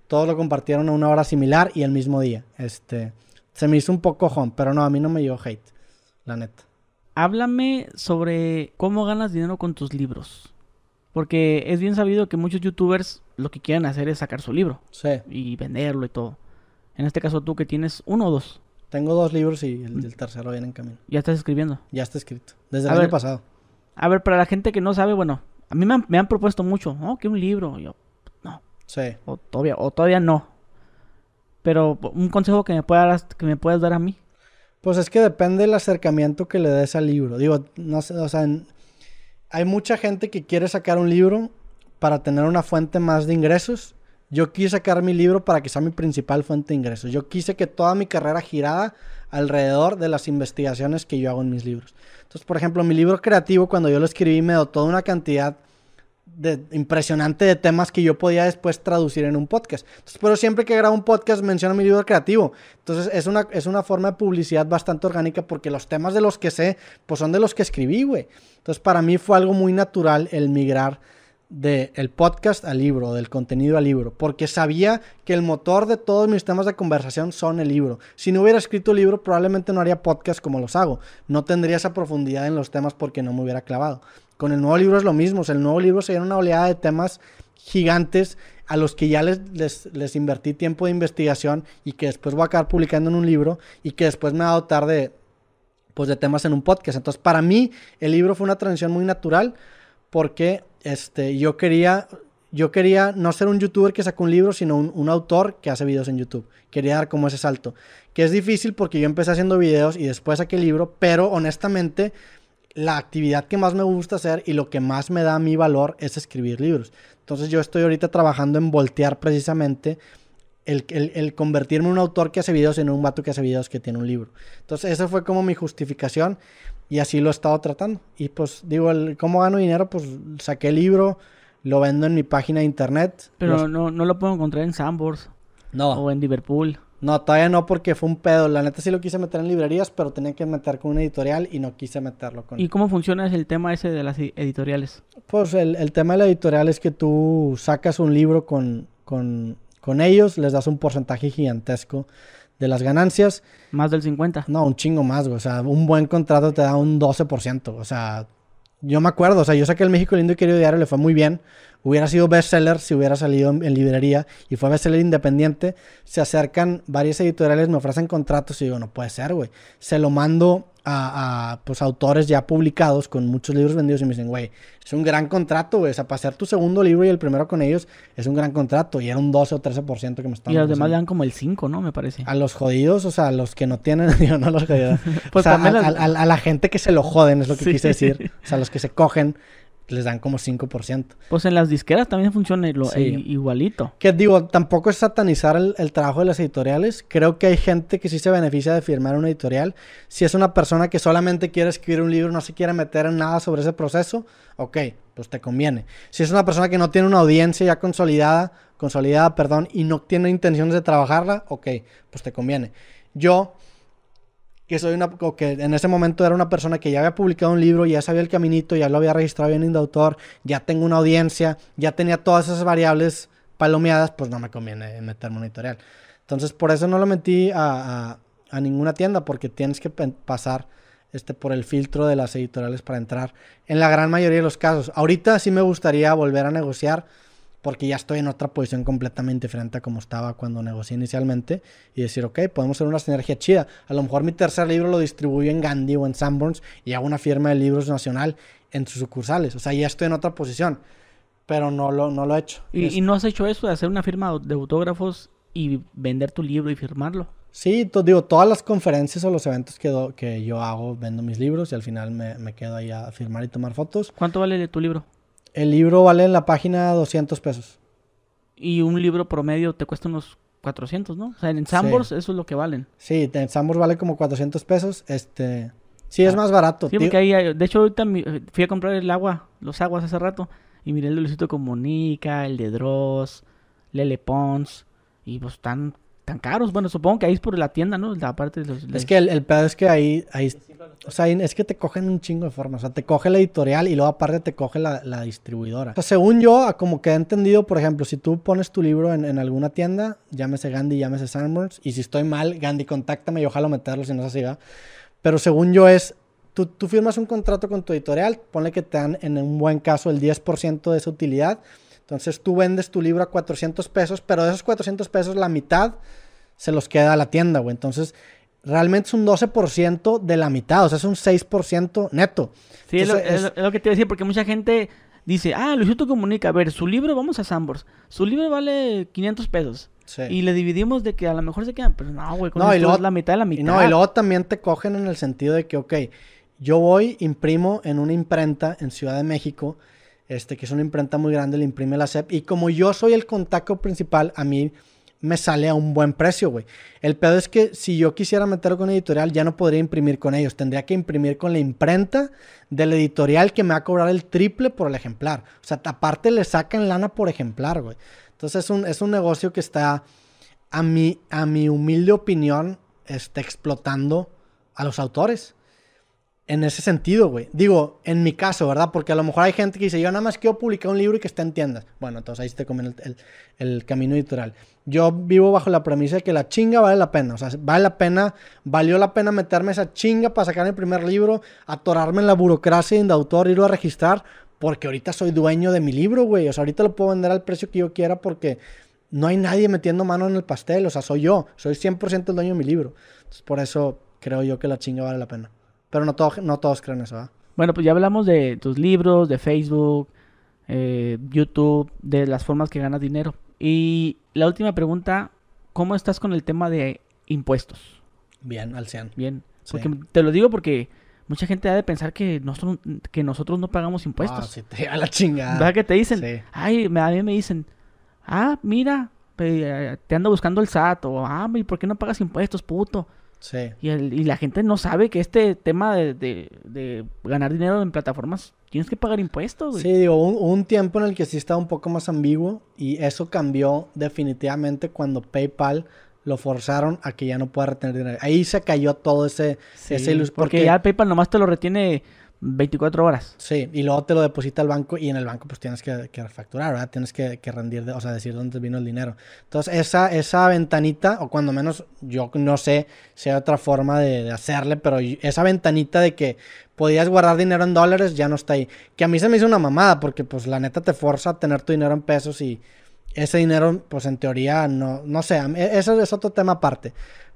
todos lo compartieron a una hora similar y el mismo día. Este, se me hizo un poco home, pero no, a mí no me dio hate, la neta. Háblame sobre cómo ganas dinero con tus libros. Porque es bien sabido que muchos youtubers lo que quieren hacer es sacar su libro. Y venderlo y todo. En este caso tú que tienes uno o dos. Tengo dos libros y el, mm. tercero viene en camino. ¿Ya estás escribiendo? Ya está escrito. Desde el año pasado. A ver, para la gente que no sabe, bueno, a mí me han, propuesto mucho, Oh, que un libro, yo, no. Sí. O todavía, o todavía no. Pero un consejo que me puedas, que me dar a mí. Pues es que depende del acercamiento que le des al libro. Digo, no sé, o sea, hay mucha gente que quiere sacar un libro para tener una fuente más de ingresos. Yo quise sacar mi libro para que sea mi principal fuente de ingresos. Yo quise que toda mi carrera girada alrededor de las investigaciones que yo hago en mis libros. Entonces, por ejemplo, mi libro creativo, cuando yo lo escribí, me dio toda una cantidad de, impresionante de temas que yo podía después traducir en un podcast. Entonces, pero siempre que grabo un podcast menciono mi libro creativo. Entonces es una, es una forma de publicidad bastante orgánica porque los temas de los que sé, pues son de los que escribí, güey. Entonces para mí fue algo muy natural el migrar del podcast al libro, del contenido al libro, porque sabía que el motor de todos mis temas de conversación son el libro. Si no hubiera escrito el libro, probablemente no haría podcast como los hago. No tendría esa profundidad en los temas porque no me hubiera clavado. Con el nuevo libro es lo mismo. el nuevo libro sería una oleada de temas gigantes a los que ya les, les, invertí tiempo de investigación y que después voy a acabar publicando en un libro y que después me va a dotar pues, de temas en un podcast. Entonces, para mí, el libro fue una transición muy natural porque este, yo quería, yo quería no ser un youtuber que saca un libro, sino un, autor que hace videos en YouTube. Quería dar como ese salto, que es difícil porque yo empecé haciendo videos y después saqué libro, pero honestamente la actividad que más me gusta hacer y lo que más me da mi valor es escribir libros. Entonces yo estoy ahorita trabajando en voltear precisamente el, convertirme en un autor que hace videos en un vato que hace videos que tiene un libro. Entonces esa fue como mi justificación y así lo he estado tratando. Y pues digo, ¿cómo gano dinero? Pues saqué el libro, lo vendo en mi página de internet. Pero no, lo puedo encontrar en Sanborns. No. O en Liverpool. No, todavía no porque fue un pedo. La neta sí lo quise meter en librerías, pero tenía que meter con una editorial y no quise meterlo con... ¿Y cómo funciona el tema ese de las editoriales? Pues el, tema de la editorial es que tú sacas un libro con, con ellos, les das un porcentaje gigantesco de las ganancias. Más del 50. No, un chingo más, güey. O sea, un buen contrato te da un 12%. O sea, yo me acuerdo, o sea, yo saqué el México lindo y querido diario, le fue muy bien. Hubiera sido bestseller si hubiera salido en, librería y fue bestseller independiente. Se acercan varias editoriales, me ofrecen contratos y digo, no puede ser, güey. Se lo mando a, a pues, autores ya publicados con muchos libros vendidos y me dicen, güey, es un gran contrato, güey. O sea, para hacer tu segundo libro y el primero con ellos es un gran contrato. Y era un 12 o 13% que me estaban. Y los demás le dan como el 5, ¿no? Me parece. A los jodidos, o sea, a los que no tienen, [LAUGHS] digo, no los jodidos. [LAUGHS] pues o a, la gente que se lo joden, es lo que quise decir. O sea, a los que se cogen les dan como 5%. Pues en las disqueras también funciona igualito. Que digo, tampoco es satanizar el, trabajo de las editoriales. Creo que hay gente que sí se beneficia de firmar una editorial. Si es una persona que solamente quiere escribir un libro, no se quiere meter en nada sobre ese proceso, ok, pues te conviene. Si es una persona que no tiene una audiencia ya consolidada, consolidada, perdón, y no tiene intenciones de trabajarla, ok, pues te conviene. Yo que soy una, que en ese momento era una persona que ya había publicado un libro, ya sabía el caminito, ya lo había registrado bien en autor, ya tengo una audiencia, ya tenía todas esas variables palomeadas, pues no me conviene meter monitorial Entonces, por eso no lo metí a, ninguna tienda, porque tienes que pasar este, por el filtro de las editoriales para entrar en la gran mayoría de los casos. Ahorita sí me gustaría volver a negociar porque ya estoy en otra posición completamente diferente a como estaba cuando negocié inicialmente y decir, ok, podemos hacer una sinergia chida. A lo mejor mi tercer libro lo distribuyo en Gandhi o en Sanborns y hago una firma de libros nacional en sus sucursales. O sea, ya estoy en otra posición, pero no lo, no lo he hecho. ¿Y, ¿Y no has hecho eso de hacer una firma de autógrafos y vender tu libro y firmarlo? Sí, digo, todas las conferencias o los eventos que, que yo hago, vendo mis libros y al final me, me, quedo ahí a firmar y tomar fotos. ¿Cuánto vale tu libro? El libro vale en la página 200 pesos. Y un libro promedio te cuesta unos 400, ¿no? O sea, en Sambors eso es lo que valen. Sí, en Sambors vale como 400 pesos. Este. Sí, es ah, más barato. Sí, porque ahí, de hecho, ahorita fui a comprar el agua, los aguas hace rato. Y miré el de con Comunica, el de Dross, Lele Pons. Y pues están tan caros. Bueno, supongo que ahí es por la tienda, ¿no? La parte Es que el, el pedo es que ahí, ahí... O sea, es que te cogen un chingo de formas. O sea, te coge la editorial y luego aparte te coge la, la distribuidora. O sea, según yo, como que he entendido, por ejemplo, si tú pones tu libro en, en alguna tienda, llámese Gandhi, llámese Sanborns, y si estoy mal, Gandhi, contáctame y ojalá meterlo si no es así, Pero según yo es... Tú, tú firmas un contrato con tu editorial, pone que te dan en un buen caso el 10% de esa utilidad entonces tú vendes tu libro a 400 pesos, pero de esos 400 pesos la mitad se los queda a la tienda, güey. Entonces realmente es un 12% de la mitad, o sea, es un 6% neto. Sí, es, lo, que te iba a decir, porque mucha gente dice, ah, Luisito Comunica, a ver, su libro, vamos a Sambors, su libro vale 500 pesos. Sí. Y le dividimos de que a lo mejor se quedan, pero pues no, güey, con no, la mitad de la mitad. no, y luego también te cogen en el sentido de que, ok, yo voy, imprimo en una imprenta en Ciudad de México, este, que es una imprenta muy grande, le imprime la CEP. Y como yo soy el contacto principal, a mí me sale a un buen precio, güey. El pedo es que si yo quisiera meterlo con editorial, ya no podría imprimir con ellos. Tendría que imprimir con la imprenta del editorial que me va a cobrar el triple por el ejemplar. O sea, aparte le sacan lana por ejemplar, güey. Entonces es un, negocio que está, a mi, a mi humilde opinión, está explotando a los autores en ese sentido, güey. Digo, en mi caso, ¿verdad? Porque a lo mejor hay gente que dice, yo nada más quiero publicar un libro y que esté en tiendas. Bueno, entonces ahí se te come el, camino editorial. Yo vivo bajo la premisa de que la chinga vale la pena. O sea, vale la pena, valió la pena meterme esa chinga para sacar el primer libro, atorarme en la burocracia de autor, irlo a registrar, porque ahorita soy dueño de mi libro, güey. O sea, ahorita lo puedo vender al precio que yo quiera porque no hay nadie metiendo mano en el pastel. O sea, soy yo, soy 100% el dueño de mi libro. Entonces, por eso creo yo que la chinga vale la pena. Pero no, no todos creen eso, Bueno, pues ya hablamos de tus libros, de Facebook, eh, YouTube, de las formas que ganas dinero. Y la última pregunta, ¿cómo estás con el tema de impuestos? Bien, al Bien. Porque te lo digo porque mucha gente ha de pensar que, nosotros, que nosotros no pagamos ah, impuestos. a la chingada. ¿Verdad que te dicen? Ay, a mí me dicen, ah, mira, te ando buscando el SAT o, ah, ¿y por qué no pagas impuestos, puto? Y, el, y la gente no sabe que este tema de, ganar dinero en plataformas, tienes que pagar impuestos. Güey. Sí, digo, un, un tiempo en el que sí estaba un poco más ambiguo y eso cambió definitivamente cuando PayPal lo forzaron a que ya no pueda retener dinero. Ahí se cayó todo ese, sí, ese porque, ya PayPal nomás te lo retiene 24 horas. Sí, y luego te lo deposita al banco y en el banco pues tienes que, facturar, ¿verdad? Tienes que, rendir, o sea, decir dónde vino el dinero. Entonces, esa, esa ventanita, o cuando menos yo no sé si hay otra forma de, hacerle, pero esa ventanita de que podías guardar dinero en dólares ya no está ahí. Que a mí se me hizo una mamada porque pues la neta te forza a tener tu dinero en pesos y ese dinero pues en teoría no, no sé, e, eso es otro tema aparte.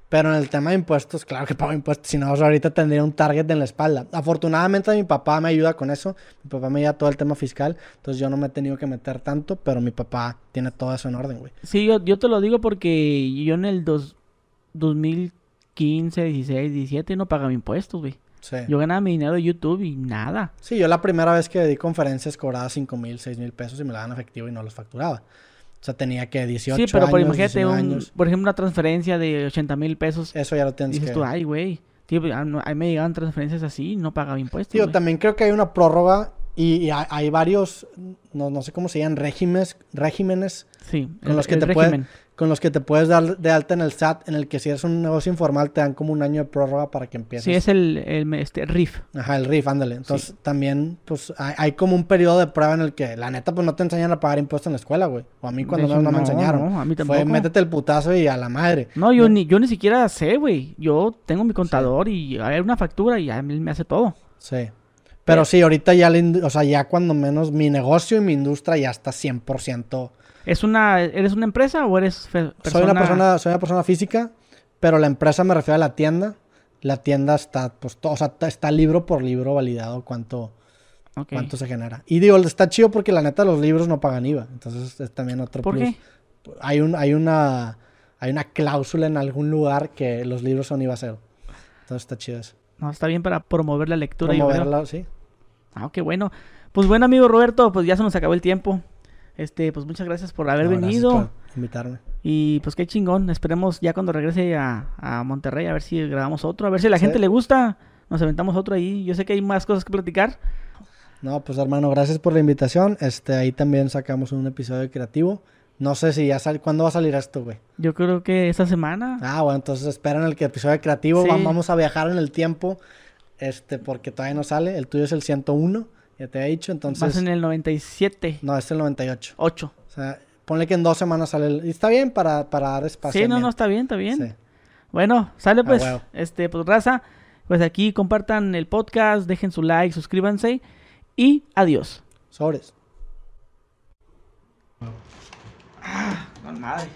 Pero en el tema de impuestos, claro que pago impuestos, si no, ahorita tendría un target en la espalda. Afortunadamente mi papá me ayuda con eso, mi papá me ayuda todo el tema fiscal, entonces yo no me he tenido que meter tanto, pero mi papá tiene todo eso en orden, güey. Sí, yo, yo te lo digo porque yo en el 2015, 16, 17 no pagaba impuestos, güey. Yo ganaba mi dinero de YouTube y nada. Sí, yo la primera vez que di conferencias cobraba 5 mil, 6 mil pesos y me la daban efectivo y no los facturaba. O sea, tenía que 18 años. Sí, pero por, imagínate, un, por ejemplo, una transferencia de 80 mil pesos. Eso ya lo tienes dices tú, ay, güey. ahí me llegaban transferencias así no pagaba impuestos. Yo también creo que hay una prórroga y, hay, varios, no, no sé cómo se llaman, regímenes, regímenes sí, con los que te con los que te puedes dar de alta en el SAT, en el que si eres un negocio informal te dan como un año de prórroga para que empieces. Sí, es el, el este, RIF. Ajá, el RIF, ándale. Entonces también, pues hay, como un periodo de prueba en el que la neta, pues no te enseñan a pagar impuestos en la escuela, güey. O a mí cuando no, me enseñaron. No, a mí tampoco. Fue métete el putazo y a la madre. No, yo, Ni, yo ni siquiera sé, güey. Yo tengo mi contador y hay una factura y a mí me hace todo. Sí. Pero eh. sí, ahorita ya, o sea, ya cuando menos mi negocio y mi industria ya está 100% ¿Es una, ¿Eres una empresa o eres persona? Soy una persona, soy una persona física, pero la empresa me refiero a la tienda. La tienda está, pues, o está libro por libro validado cuánto, cuánto se genera. Y digo, está chido porque la neta los libros no pagan IVA. Entonces es también otro ¿Por plus. Qué? Hay, un, hay, una, hay una cláusula en algún lugar que los libros son IVA cero. Entonces está chido eso. No, está bien para promover la lectura. Promoverla, y sí. Ah, qué bueno. Pues bueno, amigo Roberto, pues ya se nos acabó el tiempo. Este, pues muchas gracias por haber venido. invitarme. Y pues qué chingón. Esperemos ya cuando regrese a, Monterrey a ver si grabamos otro, a ver si a la gente le gusta. Nos aventamos otro ahí. Yo sé que hay más cosas que platicar. No, pues hermano, gracias por la invitación. Este, ahí también sacamos un episodio creativo. No sé si ya sale. ¿Cuándo va a salir esto, güey? Yo creo que esta semana. Ah, bueno, entonces esperen el que episodio creativo. Vamos a viajar en el tiempo. Este, porque todavía no sale. El tuyo es el 101. Ya te he dicho, entonces... Más en el 97. No, es el 98. 8. O sea, ponle que en dos semanas sale el... Y está bien para, para dar espacio. Sí, no, no, está bien, está bien. Sí. Bueno, sale pues, este, pues raza, pues aquí compartan el podcast, dejen su like, suscríbanse y adiós. Sobres. Ah, no madre.